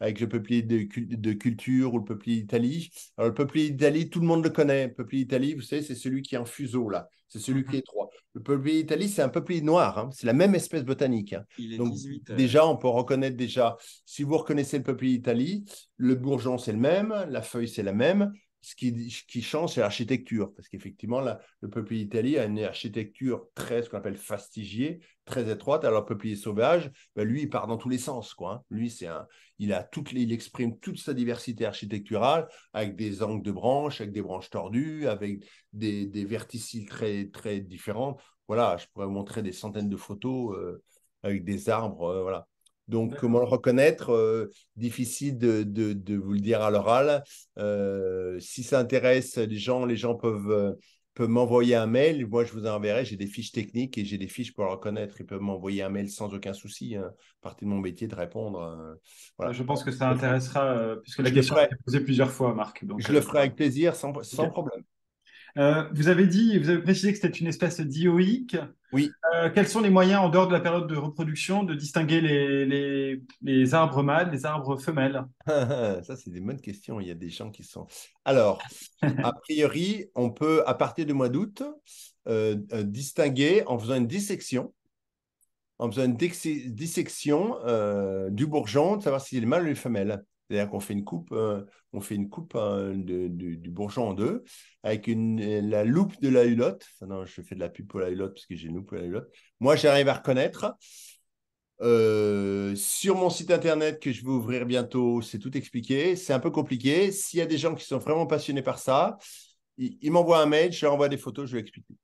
avec le peuplier de, culture ou le peuplier d'Italie. Alors, le peuplier d'Italie, tout le monde le connaît. Le peuplier d'Italie, vous savez, c'est celui qui est en fuseau, là. C'est celui mhm. qui est étroit. Le peuplier d'Italie, c'est un peuplier noir. Hein. C'est la même espèce botanique. Hein. Donc, Déjà, on peut reconnaître déjà. Si vous reconnaissez le peuplier d'Italie, le bourgeon, c'est le même. La feuille, c'est la même ce qui, change, c'est l'architecture, parce qu'effectivement, le peuple d'Italie a une architecture très, ce qu'on appelle fastigiée, très étroite, alors le peuplier sauvage, ben, lui, il part dans tous les sens. Quoi, hein. Lui, c'est un, il, a toutes il exprime toute sa diversité architecturale avec des angles de branches, avec des branches tordues, avec des, verticilles très, très différents. Voilà, je pourrais vous montrer des centaines de photos euh, avec des arbres. Euh, voilà. Donc, comment le reconnaître euh, Difficile de, vous le dire à l'oral. Euh, si ça intéresse les gens, les gens peuvent, euh, peuvent m'envoyer un mail. Moi, je vous enverrai. J'ai des fiches techniques et j'ai des fiches pour le reconnaître. Ils peuvent m'envoyer un mail sans aucun souci. Hein. Partie de mon métier de répondre. voilà. Je pense que ça intéressera, puisque la question a été posée plusieurs fois, Marc. je le ferai avec plaisir, sans, problème. vous avez dit, vous avez précisé que c'était une espèce dioïque. Oui. Euh, quels sont les moyens, en dehors de la période de reproduction, de distinguer les, arbres mâles les arbres femelles Ça, c'est des bonnes questions. Il y a des gens qui sont. Alors, a priori, on peut, à partir du mois d'août, euh, euh, distinguer en faisant une dissection en faisant une dissection du bourgeon, de savoir s'il est mâle ou femelle. C'est-à-dire qu'on fait une coupe, euh, on fait une coupe hein, du, du, bourgeon en deux avec la loupe de la hulotte. non, je fais de la pub pour la hulotte parce que j'ai une loupe pour la hulotte. Moi, j'arrive à reconnaître. Euh, sur mon site internet que je vais ouvrir bientôt, c'est tout expliqué. C'est un peu compliqué. S'il y a des gens qui sont vraiment passionnés par ça, ils, m'envoient un mail, je leur envoie des photos, je vais expliquer.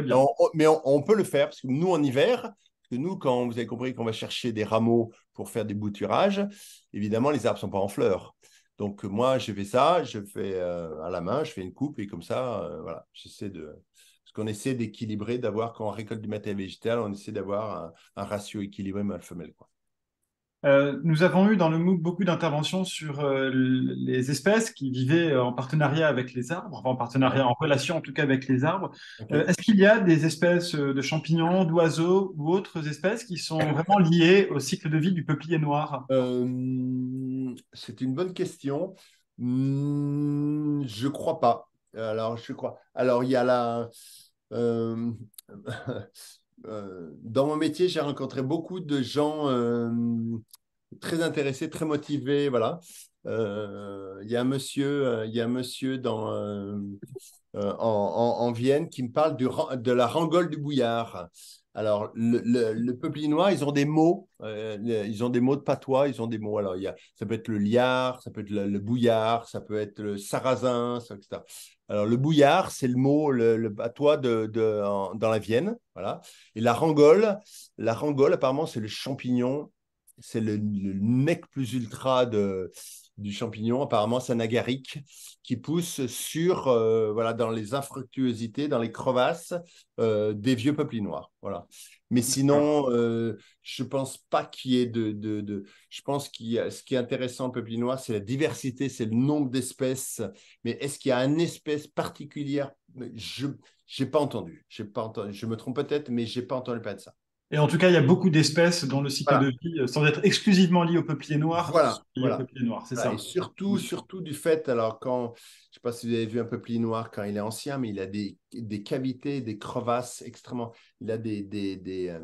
mais on, peut le faire parce que nous, en hiver, que nous, quand vous avez compris qu'on va chercher des rameaux pour faire des bouturages, évidemment, les arbres ne sont pas en fleurs. Donc moi, je fais ça, je fais euh, à la main, je fais une coupe et comme ça, euh, voilà, j'essaie de... Parce qu'on essaie d'équilibrer, d'avoir, quand on récolte du matériel végétal, on essaie d'avoir un, ratio équilibré mâle-femelle. Quoi. Euh, nous avons eu dans le MOOC beaucoup d'interventions sur euh, les espèces qui vivaient euh, en partenariat avec les arbres, en partenariat, en relation en tout cas avec les arbres. Est-ce qu'il y a des espèces de champignons, d'oiseaux ou autres espèces qui sont vraiment liées au cycle de vie du peuplier noir C'est une bonne question. Je hmm, je crois pas. Alors, je crois. Alors, il y a la. Euh, dans mon métier, j'ai rencontré beaucoup de gens euh, très intéressés, très motivés. Voilà. Euh, il y a un monsieur, il y a monsieur dans, en, Vienne qui me parle de la rangole du bouillard. Alors, le, le, peuple ils ont des mots, euh, euh, ils ont des mots de patois, ils ont des mots. Alors, il y a, ça peut être le liard, ça peut être le, bouillard, ça peut être le sarrasin, etc. Alors, le bouillard, c'est le mot, le, patois de, dans la Vienne. Voilà. Et la rangole, la rangole, apparemment, c'est le champignon, c'est le, mec plus ultra de, du champignon, apparemment c'est un agarique, qui pousse sur, euh, voilà, dans les infructuosités, dans les crevasses euh, des vieux noirs. Voilà. Mais sinon, euh, je pense pas qu'il y ait de. je pense que ce qui est intéressant en noir, c'est la diversité, c'est le nombre d'espèces. Mais est-ce qu'il y a une espèce particulière Je n'ai pas entendu. Pas entendu. Je me trompe peut-être, mais j'ai pas entendu parler de ça. Et en tout cas, il y a beaucoup d'espèces dans le cycle de vie, euh, sans être exclusivement lié au peuplier noir. Voilà. c'est ça. surtout, surtout du fait, alors quand, je ne sais pas si vous avez vu un peuplier noir quand il est ancien, mais il a des, cavités, des crevasses extrêmement. Il a des, des, des, euh,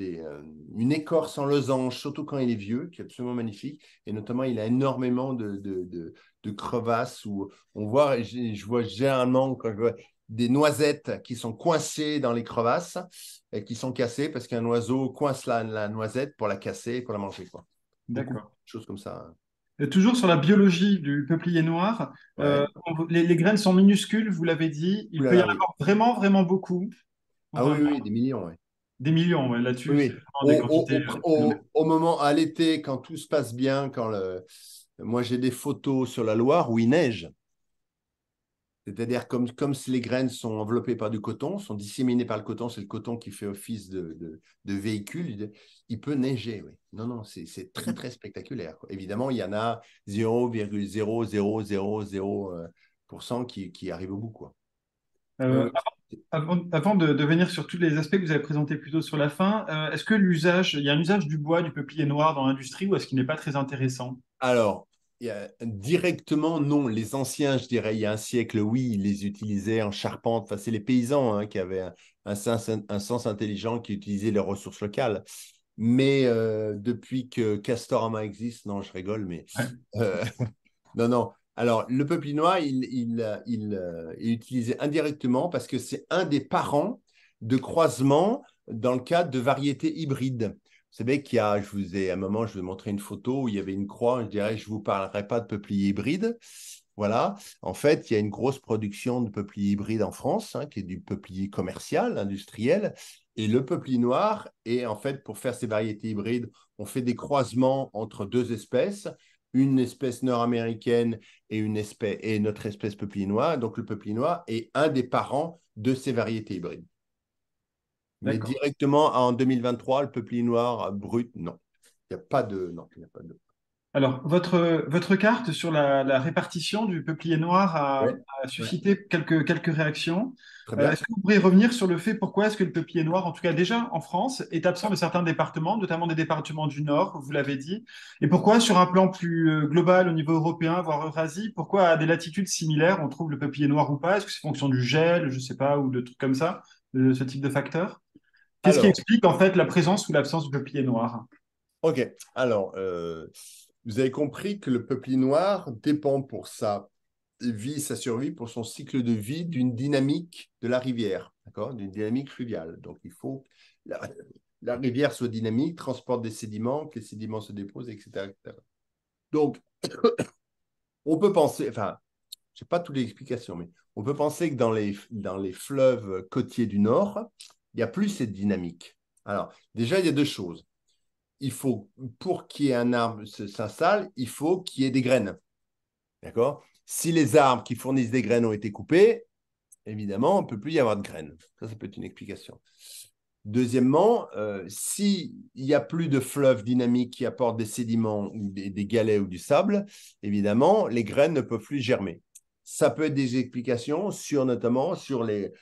euh, une écorce en losange, surtout quand il est vieux, qui est absolument magnifique. Et notamment, il a énormément de, crevasses où on voit, je, je vois généralement quand je vois des noisettes qui sont coincées dans les crevasses et qui sont cassées parce qu'un oiseau coince la, noisette pour la casser et pour la manger. D'accord. Chose comme ça. Hein. toujours sur la biologie du peuplier noir, euh, les, graines sont minuscules, vous l'avez dit. Il peut y en avoir vraiment, vraiment beaucoup. Ah oui, oui, des millions. Des millions, là-dessus. Oui. Euh, au, au, moment, à l'été, quand tout se passe bien, quand le... moi j'ai des photos sur la Loire où il neige. C'est-à-dire comme, comme si les graines sont enveloppées par du coton, sont disséminées par le coton, c'est le coton qui fait office de, véhicule, il peut neiger. Oui. Non, non, c'est très, très spectaculaire. Évidemment, il y en a 0,0000% euh, qui, qui arrivent au bout. Euh, euh, avant, de, venir sur tous les aspects que vous avez présentés plutôt sur la fin, est-ce que l'usage, il y a un usage du bois, du peuplier noir dans l'industrie ou est-ce qu'il n'est pas très intéressant Alors, directement, non. Les anciens, je dirais, il y a un siècle, oui, ils les utilisaient en charpente. Enfin, c'est les paysans hein, qui avaient un, sens, intelligent qui utilisaient les ressources locales. Mais euh, depuis que Castorama existe, non, je rigole, mais euh, non, non. Alors, le peuple il, il, il est euh, utilisé indirectement parce que c'est un des parents de croisement dans le cadre de variétés hybrides a, je vous ai, à un moment, je vous ai une photo où il y avait une croix, je dirais, je ne vous parlerai pas de peuplier hybride. Voilà. En fait, il y a une grosse production de peuplier hybride en France, hein, qui est du peuplier commercial, industriel. Et le peuplier noir, et en fait, pour faire ces variétés hybrides, on fait des croisements entre deux espèces, une espèce nord-américaine et, une espèce, et notre espèce peuplier noir. Donc, le peuplier noir est un des parents de ces variétés hybrides. Mais directement en 2023, le peuplier noir brut, non. Il n'y a pas de. Non, a pas Alors, votre, votre carte sur la, répartition du peuplier noir a, suscité quelques, quelques réactions. Euh, est-ce que vous pourriez revenir sur le fait pourquoi est-ce que le peuplier noir, en tout cas déjà en France, est absent de certains départements, notamment des départements du Nord, vous l'avez dit, et pourquoi sur un plan plus euh, global au niveau européen, voire Eurasie, pourquoi à des latitudes similaires on trouve le peuplier noir ou pas Est-ce que c'est fonction du gel, je ne sais pas, ou de trucs comme ça, de ce type de facteurs Qu'est-ce qui explique en fait la présence ou l'absence du peuplier noir Ok, alors euh, vous avez compris que le peuplier noir dépend pour sa vie, sa survie, pour son cycle de vie d'une dynamique de la rivière, d'accord, d'une dynamique fluviale. Donc il faut la, la, rivière soit dynamique, transporte des sédiments, que les sédiments se déposent, etc. Donc on peut penser, enfin, je n'ai pas toutes les explications, mais on peut penser que dans les, dans les fleuves côtiers du Nord, il n'y a plus cette dynamique. Alors, déjà, il y a deux choses. Il faut, pour qu'il y ait un arbre s'installe, il faut qu'il y ait des graines. D'accord Si les arbres qui fournissent des graines ont été coupés, évidemment, on ne peut plus y avoir de graines. Ça, ça peut être une explication. Deuxièmement, euh, s'il n'y a plus de fleuve dynamiques qui apportent des sédiments ou des, des, galets ou du sable, évidemment, les graines ne peuvent plus germer. Ça peut être des explications sur notamment sur les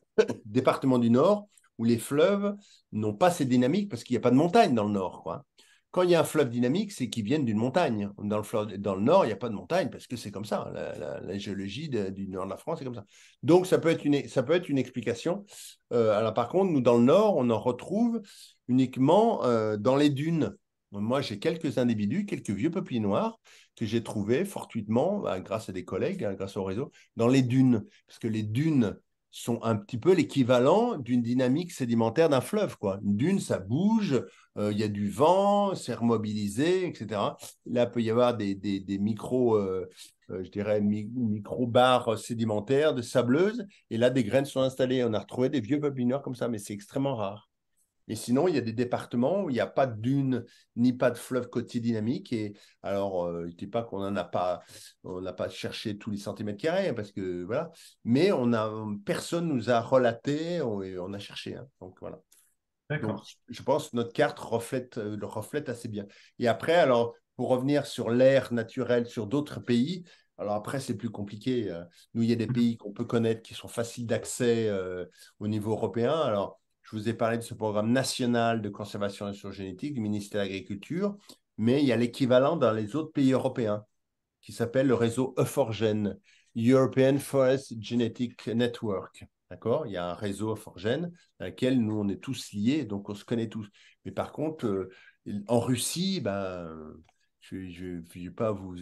départements du Nord où les fleuves n'ont pas ces dynamiques parce qu'il n'y a pas de montagne dans le nord. Quand il y a un fleuve dynamique, c'est qu'ils viennent d'une montagne. Dans le, nord, il n'y a pas de montagne parce que c'est comme ça. La, géologie du nord de la France, est comme ça. Donc, ça peut être une, ça peut être une explication. Euh, alors, par contre, nous, dans le nord, on en retrouve uniquement euh, dans les dunes. Moi, j'ai quelques individus, quelques vieux peupliers noirs que j'ai trouvés fortuitement, bah, grâce à des collègues, hein, grâce au réseau, dans les dunes. Parce que les dunes sont un petit peu l'équivalent d'une dynamique sédimentaire d'un fleuve. Quoi. Une dune, ça bouge, euh, il y a du vent, c'est remobilisé, etc. Là, il peut y avoir des, des, micro, euh, euh, je dirais, micro-barres sédimentaires, de sableuses, et là, des graines sont installées. On a retrouvé des vieux bobineurs comme ça, mais c'est extrêmement rare. Et sinon, il y a des départements où il n'y a pas de dunes ni pas de fleuve côtier dynamique. Et alors, euh, il pas qu'on n'en a pas, on n'a pas cherché tous les centimètres carrés, hein, parce que voilà. Mais on a, personne nous a relaté, on, on a cherché. Hein. donc voilà. je pense que notre carte reflète, le euh, reflète assez bien. Et après, alors, pour revenir sur l'air naturel sur d'autres pays, alors après, c'est plus compliqué. Euh. Nous, il y a des mmh pays qu'on peut connaître qui sont faciles d'accès au niveau européen. Alors, je vous ai parlé de ce programme national de conservation et ressources génétiques du ministère de l'Agriculture, mais il y a l'équivalent dans les autres pays européens qui s'appelle le réseau eForGen European Forest Genetic Network. D'accord Il y a un réseau eForGen à lequel nous, on est tous liés, donc on se connaît tous. Mais par contre, euh, en Russie, ben, je ne vais pas vous,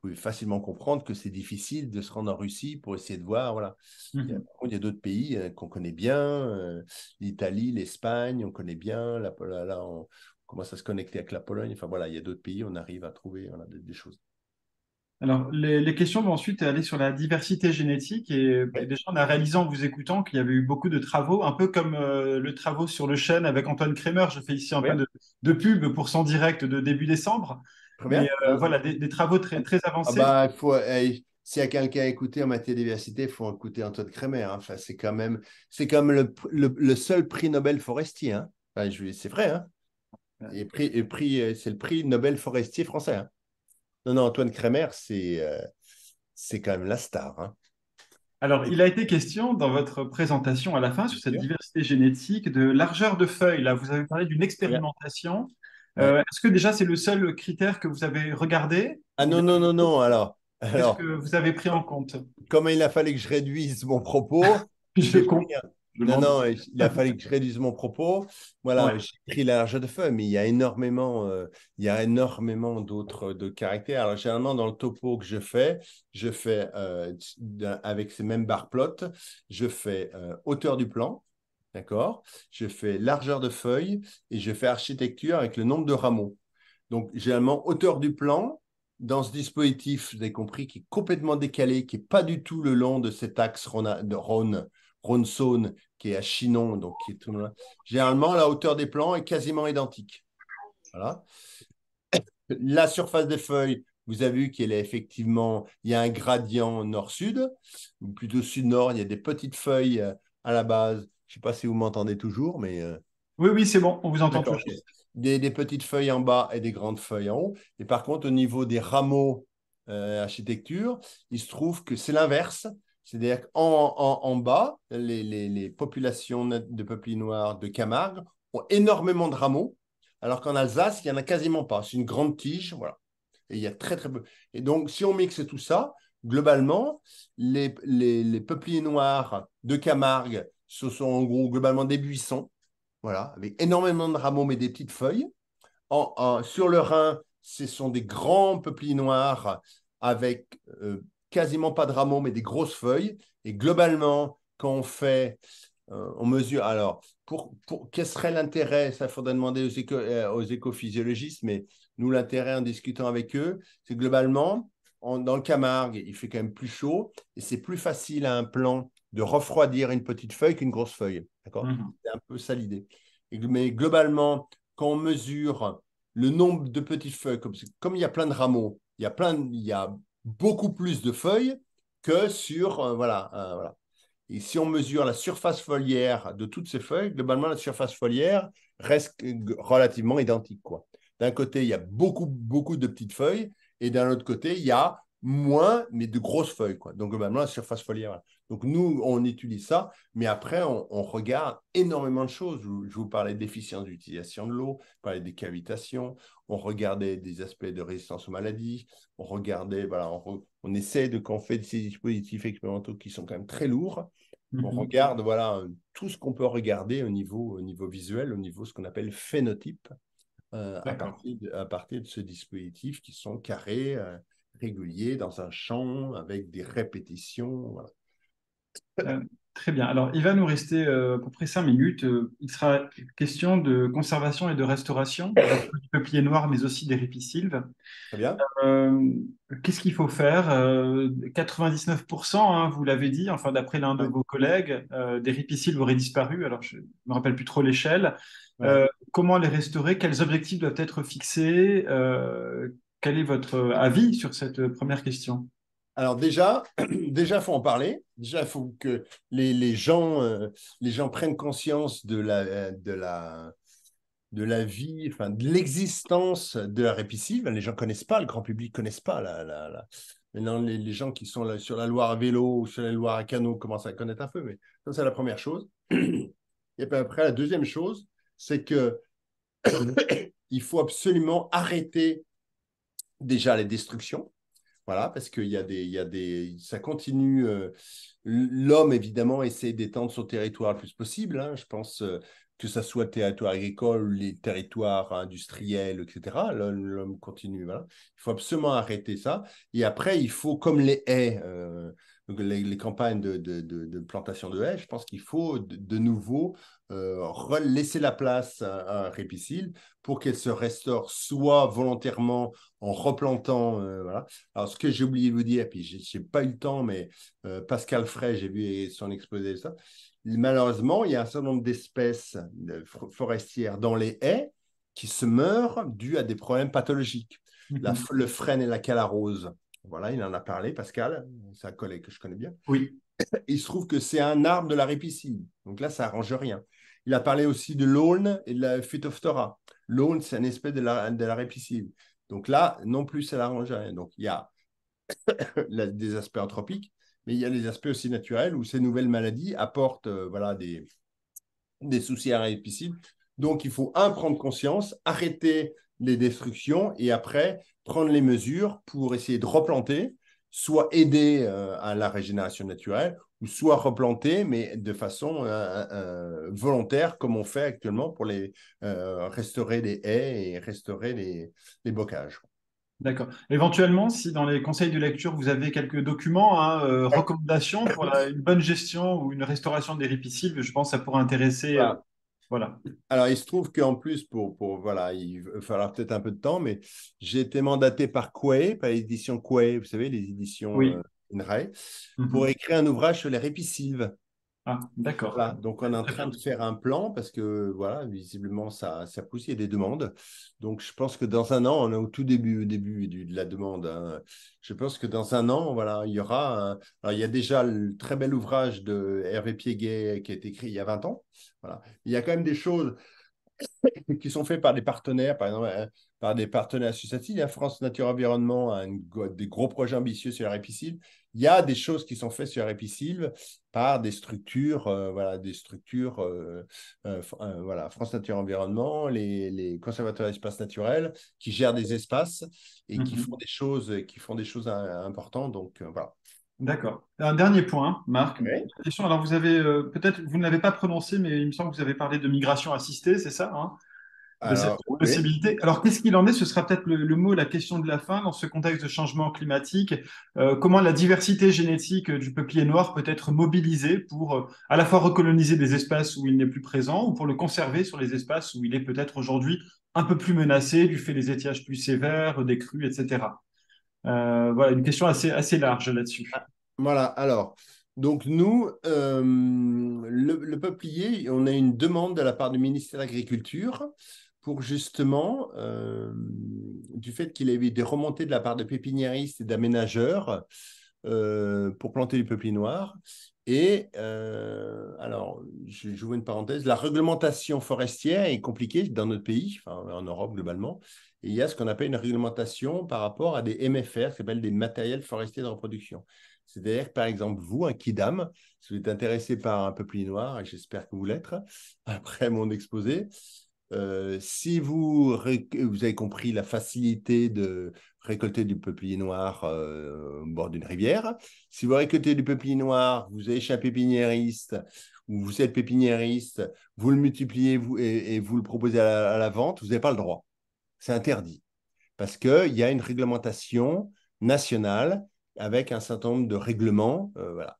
pouvez facilement comprendre que c'est difficile de se rendre en Russie pour essayer de voir. Voilà. Il y a, mmh d'autres pays euh, qu'on connaît bien, euh, l'Italie, l'Espagne, on connaît bien. La, là, on, commence à se connecter avec la Pologne. Enfin voilà, il y a d'autres pays, on arrive à trouver des, choses. Alors, les, questions vont ensuite aller sur la diversité génétique. Et, déjà, on a réalisé en vous écoutant qu'il y avait eu beaucoup de travaux, un peu comme euh, le travaux sur le chêne avec Antoine Kremer. Je fais ici un peu de, de pub pour son direct de début décembre. Euh, voilà, des, travaux très, très ah avancés. Ah bah, s'il y a quelqu'un à écouter en matière diversité, il faut écouter Antoine Crémer. Hein. Enfin, c'est quand même, c'est comme le, le, seul prix Nobel forestier. Hein. c'est vrai. Hein. Et prix, et prix, euh, c'est le prix Nobel forestier français. Hein. Non, non, Antoine Crémer, c'est, euh, c'est quand même la star. Alors, il a été question dans votre présentation à la fin sur cette diversité génétique de largeur de feuilles. Là, vous avez parlé d'une expérimentation euh, est-ce que déjà c'est le seul critère que vous avez regardé Ah non, non, non, non, alors. ce que vous avez pris en compte Comment il a fallu que je réduise mon propos, je combien Non, non, il a fallu que je réduise mon propos. Voilà, j'ai pris la largeur de feu, mais il y a énormément, euh, il y a énormément d'autres caractères. Alors, généralement, dans le topo que je fais, je fais euh, avec ces mêmes barres plotes, je fais hauteur du plan, D'accord Je fais largeur de feuilles et je fais architecture avec le nombre de rameaux. Donc, généralement, hauteur du plan, dans ce dispositif, vous avez compris, qui est complètement décalé, qui n'est pas du tout le long de cet axe Rhône, de Rhône, saône qui est à Chinon, donc Généralement, la hauteur des plans est quasiment identique. La surface des feuilles, vous avez vu qu'elle est effectivement, il y a un gradient nord-sud, ou plutôt sud-nord, il y a des petites feuilles euh, à la base, je ne sais pas si vous m'entendez toujours, mais. Euh, oui, oui, c'est bon, on vous entend toujours. Des, des, petites feuilles en bas et des grandes feuilles en haut. Et par contre, au niveau des rameaux euh, architecture, il se trouve que c'est l'inverse. C'est-à-dire qu'en en, bas, les, les, populations de peupliers noirs de Camargue ont énormément de rameaux, alors qu'en Alsace, il n'y en a quasiment pas. C'est une grande tige, voilà. Et il y a très, très peu. Et donc, si on mixe tout ça, globalement, les, les peupliers noirs de Camargue ce sont en gros globalement des buissons, voilà, avec énormément de rameaux mais des petites feuilles. sur le Rhin, ce sont des grands peupliers noirs avec euh, quasiment pas de rameaux mais des grosses feuilles. Et globalement, quand on fait, euh, on mesure. Alors, pour, pour quel serait l'intérêt Ça faudrait demander aux, éco, physiologistes euh, aux écophysiologistes, mais nous, l'intérêt en discutant avec eux, c'est globalement, dans le Camargue, il fait quand même plus chaud et c'est plus facile à un plan de refroidir une petite feuille qu'une grosse feuille. D'accord mhm. C'est un peu ça l'idée. Mais globalement, quand on mesure le nombre de petites feuilles, comme, il y a plein de rameaux, il y a, plein, il y a beaucoup plus de feuilles que sur. Euh, voilà, euh, voilà. Et si on mesure la surface foliaire de toutes ces feuilles, globalement, la surface foliaire reste relativement identique. D'un côté, il y a beaucoup, beaucoup de petites feuilles, et d'un autre côté, il y a moins, mais de grosses feuilles. Quoi. Donc, globalement, la surface foliaire. Donc nous, on utilise ça, mais après, on, regarde énormément de choses. Je, vous parlais d'efficience d'utilisation de l'eau, je parlais des cavitations, on regardait des aspects de résistance aux maladies, on regardait, voilà, on, essaie de, quand fait ces dispositifs expérimentaux qui sont quand même très lourds, on mhm. regarde, voilà, tout ce qu'on peut regarder au niveau, au niveau visuel, au niveau ce qu'on appelle phénotype, euh, à, partir de, ce dispositif qui sont carrés, euh, réguliers, dans un champ, avec des répétitions, voilà. Euh, très bien. Alors, il va nous rester euh, à peu près 5 minutes. Euh, il sera question de conservation et de restauration du peuplier noir, mais aussi des ripisylves. Très bien. Qu'est-ce qu'il faut faire 99%, hein, vous l'avez dit, enfin, d'après l'un de vos collègues, des ripisylves auraient disparu. Alors, je ne me rappelle plus trop l'échelle. comment les restaurer Quels objectifs doivent être fixés Quel est votre avis sur cette première question alors déjà, déjà faut en parler. Déjà, faut que les, gens, euh, les gens prennent conscience de la, de la, de la vie, enfin, de l'existence de la répissive. Les gens connaissent pas, le grand public connaissent pas. La, Maintenant, les, gens qui sont sur la Loire à vélo ou sur la Loire à canot commencent à connaître un peu, mais ça, c'est la première chose. Et puis après, la deuxième chose, c'est que il faut absolument arrêter déjà les destructions. Voilà, parce qu'il y a des, il y a des, ça continue. Euh, l'homme évidemment essaie d'étendre son territoire le plus possible. Hein. je pense euh, que ça soit territoire agricole, les territoires industriels, etc. L'homme continue. Voilà. Il faut absolument arrêter ça. Et après, il faut, comme les haies, euh, les, campagnes de, plantation de haies, je pense qu'il faut de, nouveau euh, laisser la place à, un Répicile pour qu'elle se restaure soit volontairement en replantant. Euh, voilà. Alors, ce que j'ai oublié de vous dire, puis j'ai pas eu le temps, mais euh, Pascal Frey, j'ai vu son exposé, ça. Malheureusement, il y a un certain nombre d'espèces forestières dans les haies qui se meurent dues à des problèmes pathologiques. Mhm. le frêne et la calarose. Voilà, il en a parlé, Pascal, c'est un collègue que je connais bien. Oui. Il se trouve que c'est un arbre de la répicine. Donc là, ça arrange rien. Il a parlé aussi de l'aulne et de la phytophthora. L'aulne, c'est un espèce de la, de Donc là, non plus, ça n'arrange rien. Donc il y a des aspects anthropiques, mais il y a des aspects aussi naturels où ces nouvelles maladies apportent euh, voilà, des, des soucis à la répicine. Donc il faut, un, prendre conscience, arrêter les destructions et après prendre les mesures pour essayer de replanter, soit aider euh, à la régénération naturelle, ou soit replanter, mais de façon euh, euh, volontaire, comme on fait actuellement pour les, restaurer les haies et restaurer les, les bocages. D'accord. Éventuellement, si dans les conseils de lecture, vous avez quelques documents, hein, recommandations pour une bonne gestion ou une restauration des ripisylves, je pense que ça pourrait intéresser à alors, il se trouve qu'en plus, pour, pour, voilà, il va falloir peut-être un peu de temps, mais j'ai été mandaté par Quai, par l'édition Quai, vous savez, les éditions euh, INRAE, mhm. pour écrire un ouvrage sur les répissives. Ah, d'accord. donc on est en train de faire un plan parce que voilà, visiblement ça, ça pousse, il y a des demandes. Donc je pense que dans un an, on est au tout début, au début de la demande. Hein. Je pense que dans un an, voilà, il y aura. Alors, il y a déjà le très bel ouvrage de Hervé Piégay qui a été écrit il y a 20 ans, il y a quand même des choses qui sont faites par des partenaires, par exemple, euh, par des partenaires associatifs. La France Nature Environnement a des gros projets ambitieux sur la répicile. Il y a des choses qui sont faites sur la répicile par des structures, euh, voilà, des structures, euh, voilà, France Nature Environnement, les, les conservatoires d'espaces naturels qui gèrent des espaces et qui mhm. font des choses, qui font des choses importantes. Donc voilà. D'accord. Un dernier point, Marc. Alors, vous avez euh, peut-être, vous ne l'avez pas prononcé, mais il me semble que vous avez parlé de migration assistée, c'est ça hein Alors, Alors, qu'est-ce qu'il en est Ce sera peut-être le, mot, la question de la fin dans ce contexte de changement climatique. Euh, comment la diversité génétique du peuplier noir peut être mobilisée pour euh, à la fois recoloniser des espaces où il n'est plus présent ou pour le conserver sur les espaces où il est peut-être aujourd'hui un peu plus menacé du fait des étiages plus sévères, des crues, etc. Euh, voilà, une question assez, assez large là-dessus. Ah, voilà, alors, donc nous, euh, le, peuplier, on a une demande de la part du ministère de l'Agriculture pour justement, euh, du fait qu'il a eu des remontées de la part de pépiniéristes et d'aménageurs pour planter du peuplier noir. Et alors, je, j'ouvre une parenthèse, la réglementation forestière est compliquée dans notre pays, enfin, en Europe globalement, il y a ce qu'on appelle une réglementation par rapport à des MFR, qui appelle des matériels forestiers de reproduction. C'est-à-dire, par exemple, vous, un kidam, si vous êtes intéressé par un peuplier noir, et j'espère que vous l'êtes, après mon exposé, euh, si vous, vous avez compris la facilité de récolter du peuplier noir euh, au bord d'une rivière, si vous récoltez du peuplier noir, vous un pépiniériste ou vous êtes pépiniériste, vous le multipliez vous, et, vous le proposez à la vente, vous n'avez pas le droit c'est interdit parce qu'il y a une réglementation nationale avec un certain nombre de règlements. Euh, voilà.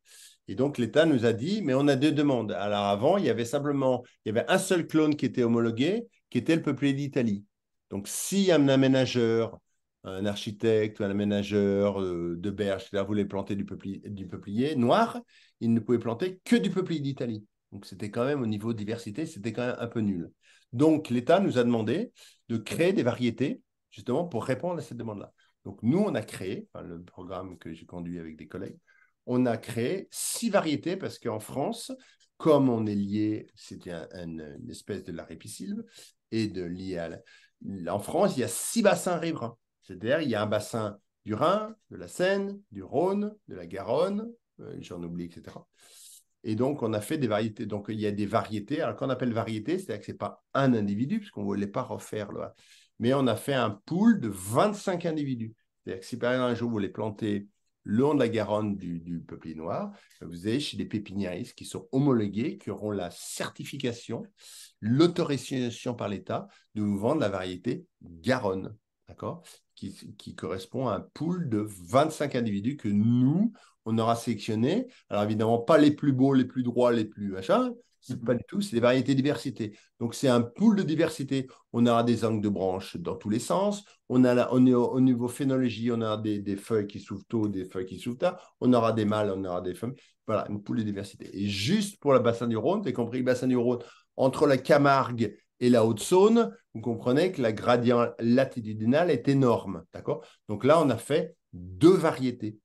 Et donc l'État nous a dit, mais on a deux demandes. Alors avant, il y avait simplement, il y avait un seul clone qui était homologué, qui était le peuplier d'Italie. Donc si un aménageur, un architecte ou un aménageur euh, de berge voulait planter du peuplier, du peuplier noir, il ne pouvait planter que du peuplier d'Italie. Donc c'était quand même au niveau diversité, c'était quand même un peu nul. Donc, l'État nous a demandé de créer des variétés justement pour répondre à cette demande-là. Donc, nous, on a créé, le programme que j'ai conduit avec des collègues, on a créé six variétés parce qu'en France, comme on est lié, c'est une espèce de la l'arépicilve et de lié à la... En France, il y a six bassins riverains. C'est-à-dire, il y a un bassin du Rhin, de la Seine, du Rhône, de la Garonne, euh, j'en oublie, etc. Et donc, on a fait des variétés. Donc, il y a des variétés. Alors, qu'on appelle variété, c'est-à-dire que ce n'est pas un individu, puisqu'on ne voulait pas refaire. Là. Mais on a fait un pool de 25 individus. C'est-à-dire que si par exemple, un jour, vous voulez planter le long de la Garonne du, du peuplier noir, ben, vous allez chez des pépiniéristes qui sont homologués, qui auront la certification, l'autorisation par l'État de vous vendre la variété Garonne, d'accord qui, qui correspond à un pool de 25 individus que nous, on aura sélectionné. Alors évidemment, pas les plus beaux, les plus droits, les plus achats, C'est mhm. pas du tout, c'est des variétés diversité. Donc c'est un pool de diversité. On aura des angles de branches dans tous les sens. On a on est au, niveau phénologie, on a des, feuilles qui s'ouvrent tôt, des feuilles qui s'ouvrent tard. On aura des mâles, on aura des femmes. Voilà, une pool de diversité. Et juste pour le bassin du Rhône, vous avez compris le bassin du Rhône entre la Camargue et la Haute-Saône, vous comprenez que la gradient latitudinal est énorme, d'accord Donc là, on a fait deux variétés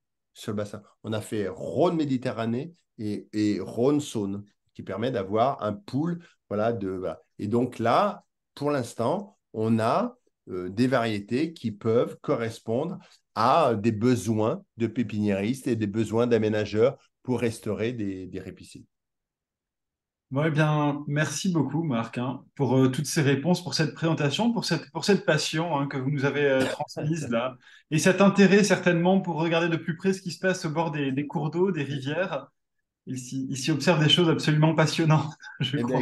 bassin. On a fait Rhône-Méditerranée et, Rhône-Saône, qui permet d'avoir un pool. Voilà, de, Et donc là, pour l'instant, on a euh, des variétés qui peuvent correspondre à des besoins de pépiniéristes et des besoins d'aménageurs pour restaurer des, des répicides. Ouais, eh bien, merci beaucoup, Marc, hein, pour euh, toutes ces réponses, pour cette présentation, pour cette, pour cette passion hein, que vous nous avez euh, transmise là, et cet intérêt certainement pour regarder de plus près ce qui se passe au bord des, des cours d'eau, des rivières. Il s'y observe des choses absolument passionnantes. Je eh crois.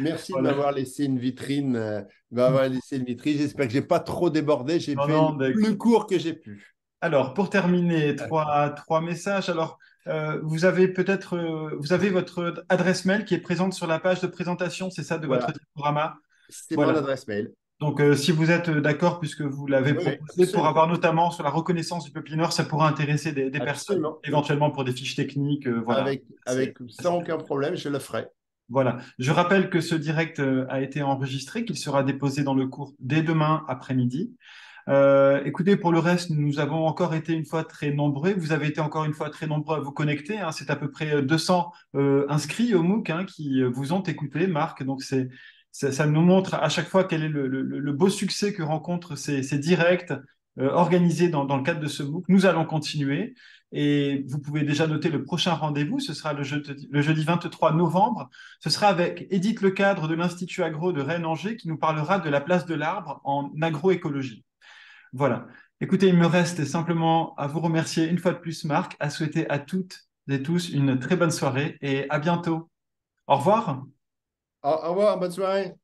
merci euh, de m'avoir laissé une vitrine. vitrine. J'espère que j'ai pas trop débordé. J'ai fait le bah, plus court que j'ai pu. Alors, pour terminer, trois, trois messages. Alors, euh, vous avez peut-être euh, vous avez votre adresse mail qui est présente sur la page de présentation, c'est ça, de votre diaporama C'est voilà. l'adresse mail. Donc, euh, si vous êtes d'accord, puisque vous l'avez proposé, pour avoir notamment sur la reconnaissance du Nord, ça pourrait intéresser des, personnes, éventuellement pour des fiches techniques. voilà. Avec, avec sans aucun problème, je le ferai. Voilà. Je rappelle que ce direct a été enregistré, qu'il sera déposé dans le cours dès demain après-midi. Euh, écoutez, pour le reste, nous avons encore été une fois très nombreux. Vous avez été encore une fois très nombreux à vous connecter. Hein. C'est à peu près 200 euh, euh, inscrits au MOOC hein, qui euh, vous ont écouté, Marc. Donc, c'est ça, nous montre à chaque fois quel est le, beau succès que rencontrent ces, directs organisés dans, le cadre de ce MOOC. Nous allons continuer et vous pouvez déjà noter le prochain rendez-vous. Ce sera le jeudi, le jeudi 23 novembre. Ce sera avec Edith Lecadre de l'Institut Agro de Rennes-Angers qui nous parlera de la place de l'arbre en agroécologie. Voilà. Écoutez, il me reste simplement à vous remercier une fois de plus, Marc, à souhaiter à toutes et tous une très bonne soirée et à bientôt. Au revoir. Au revoir, bonne soirée.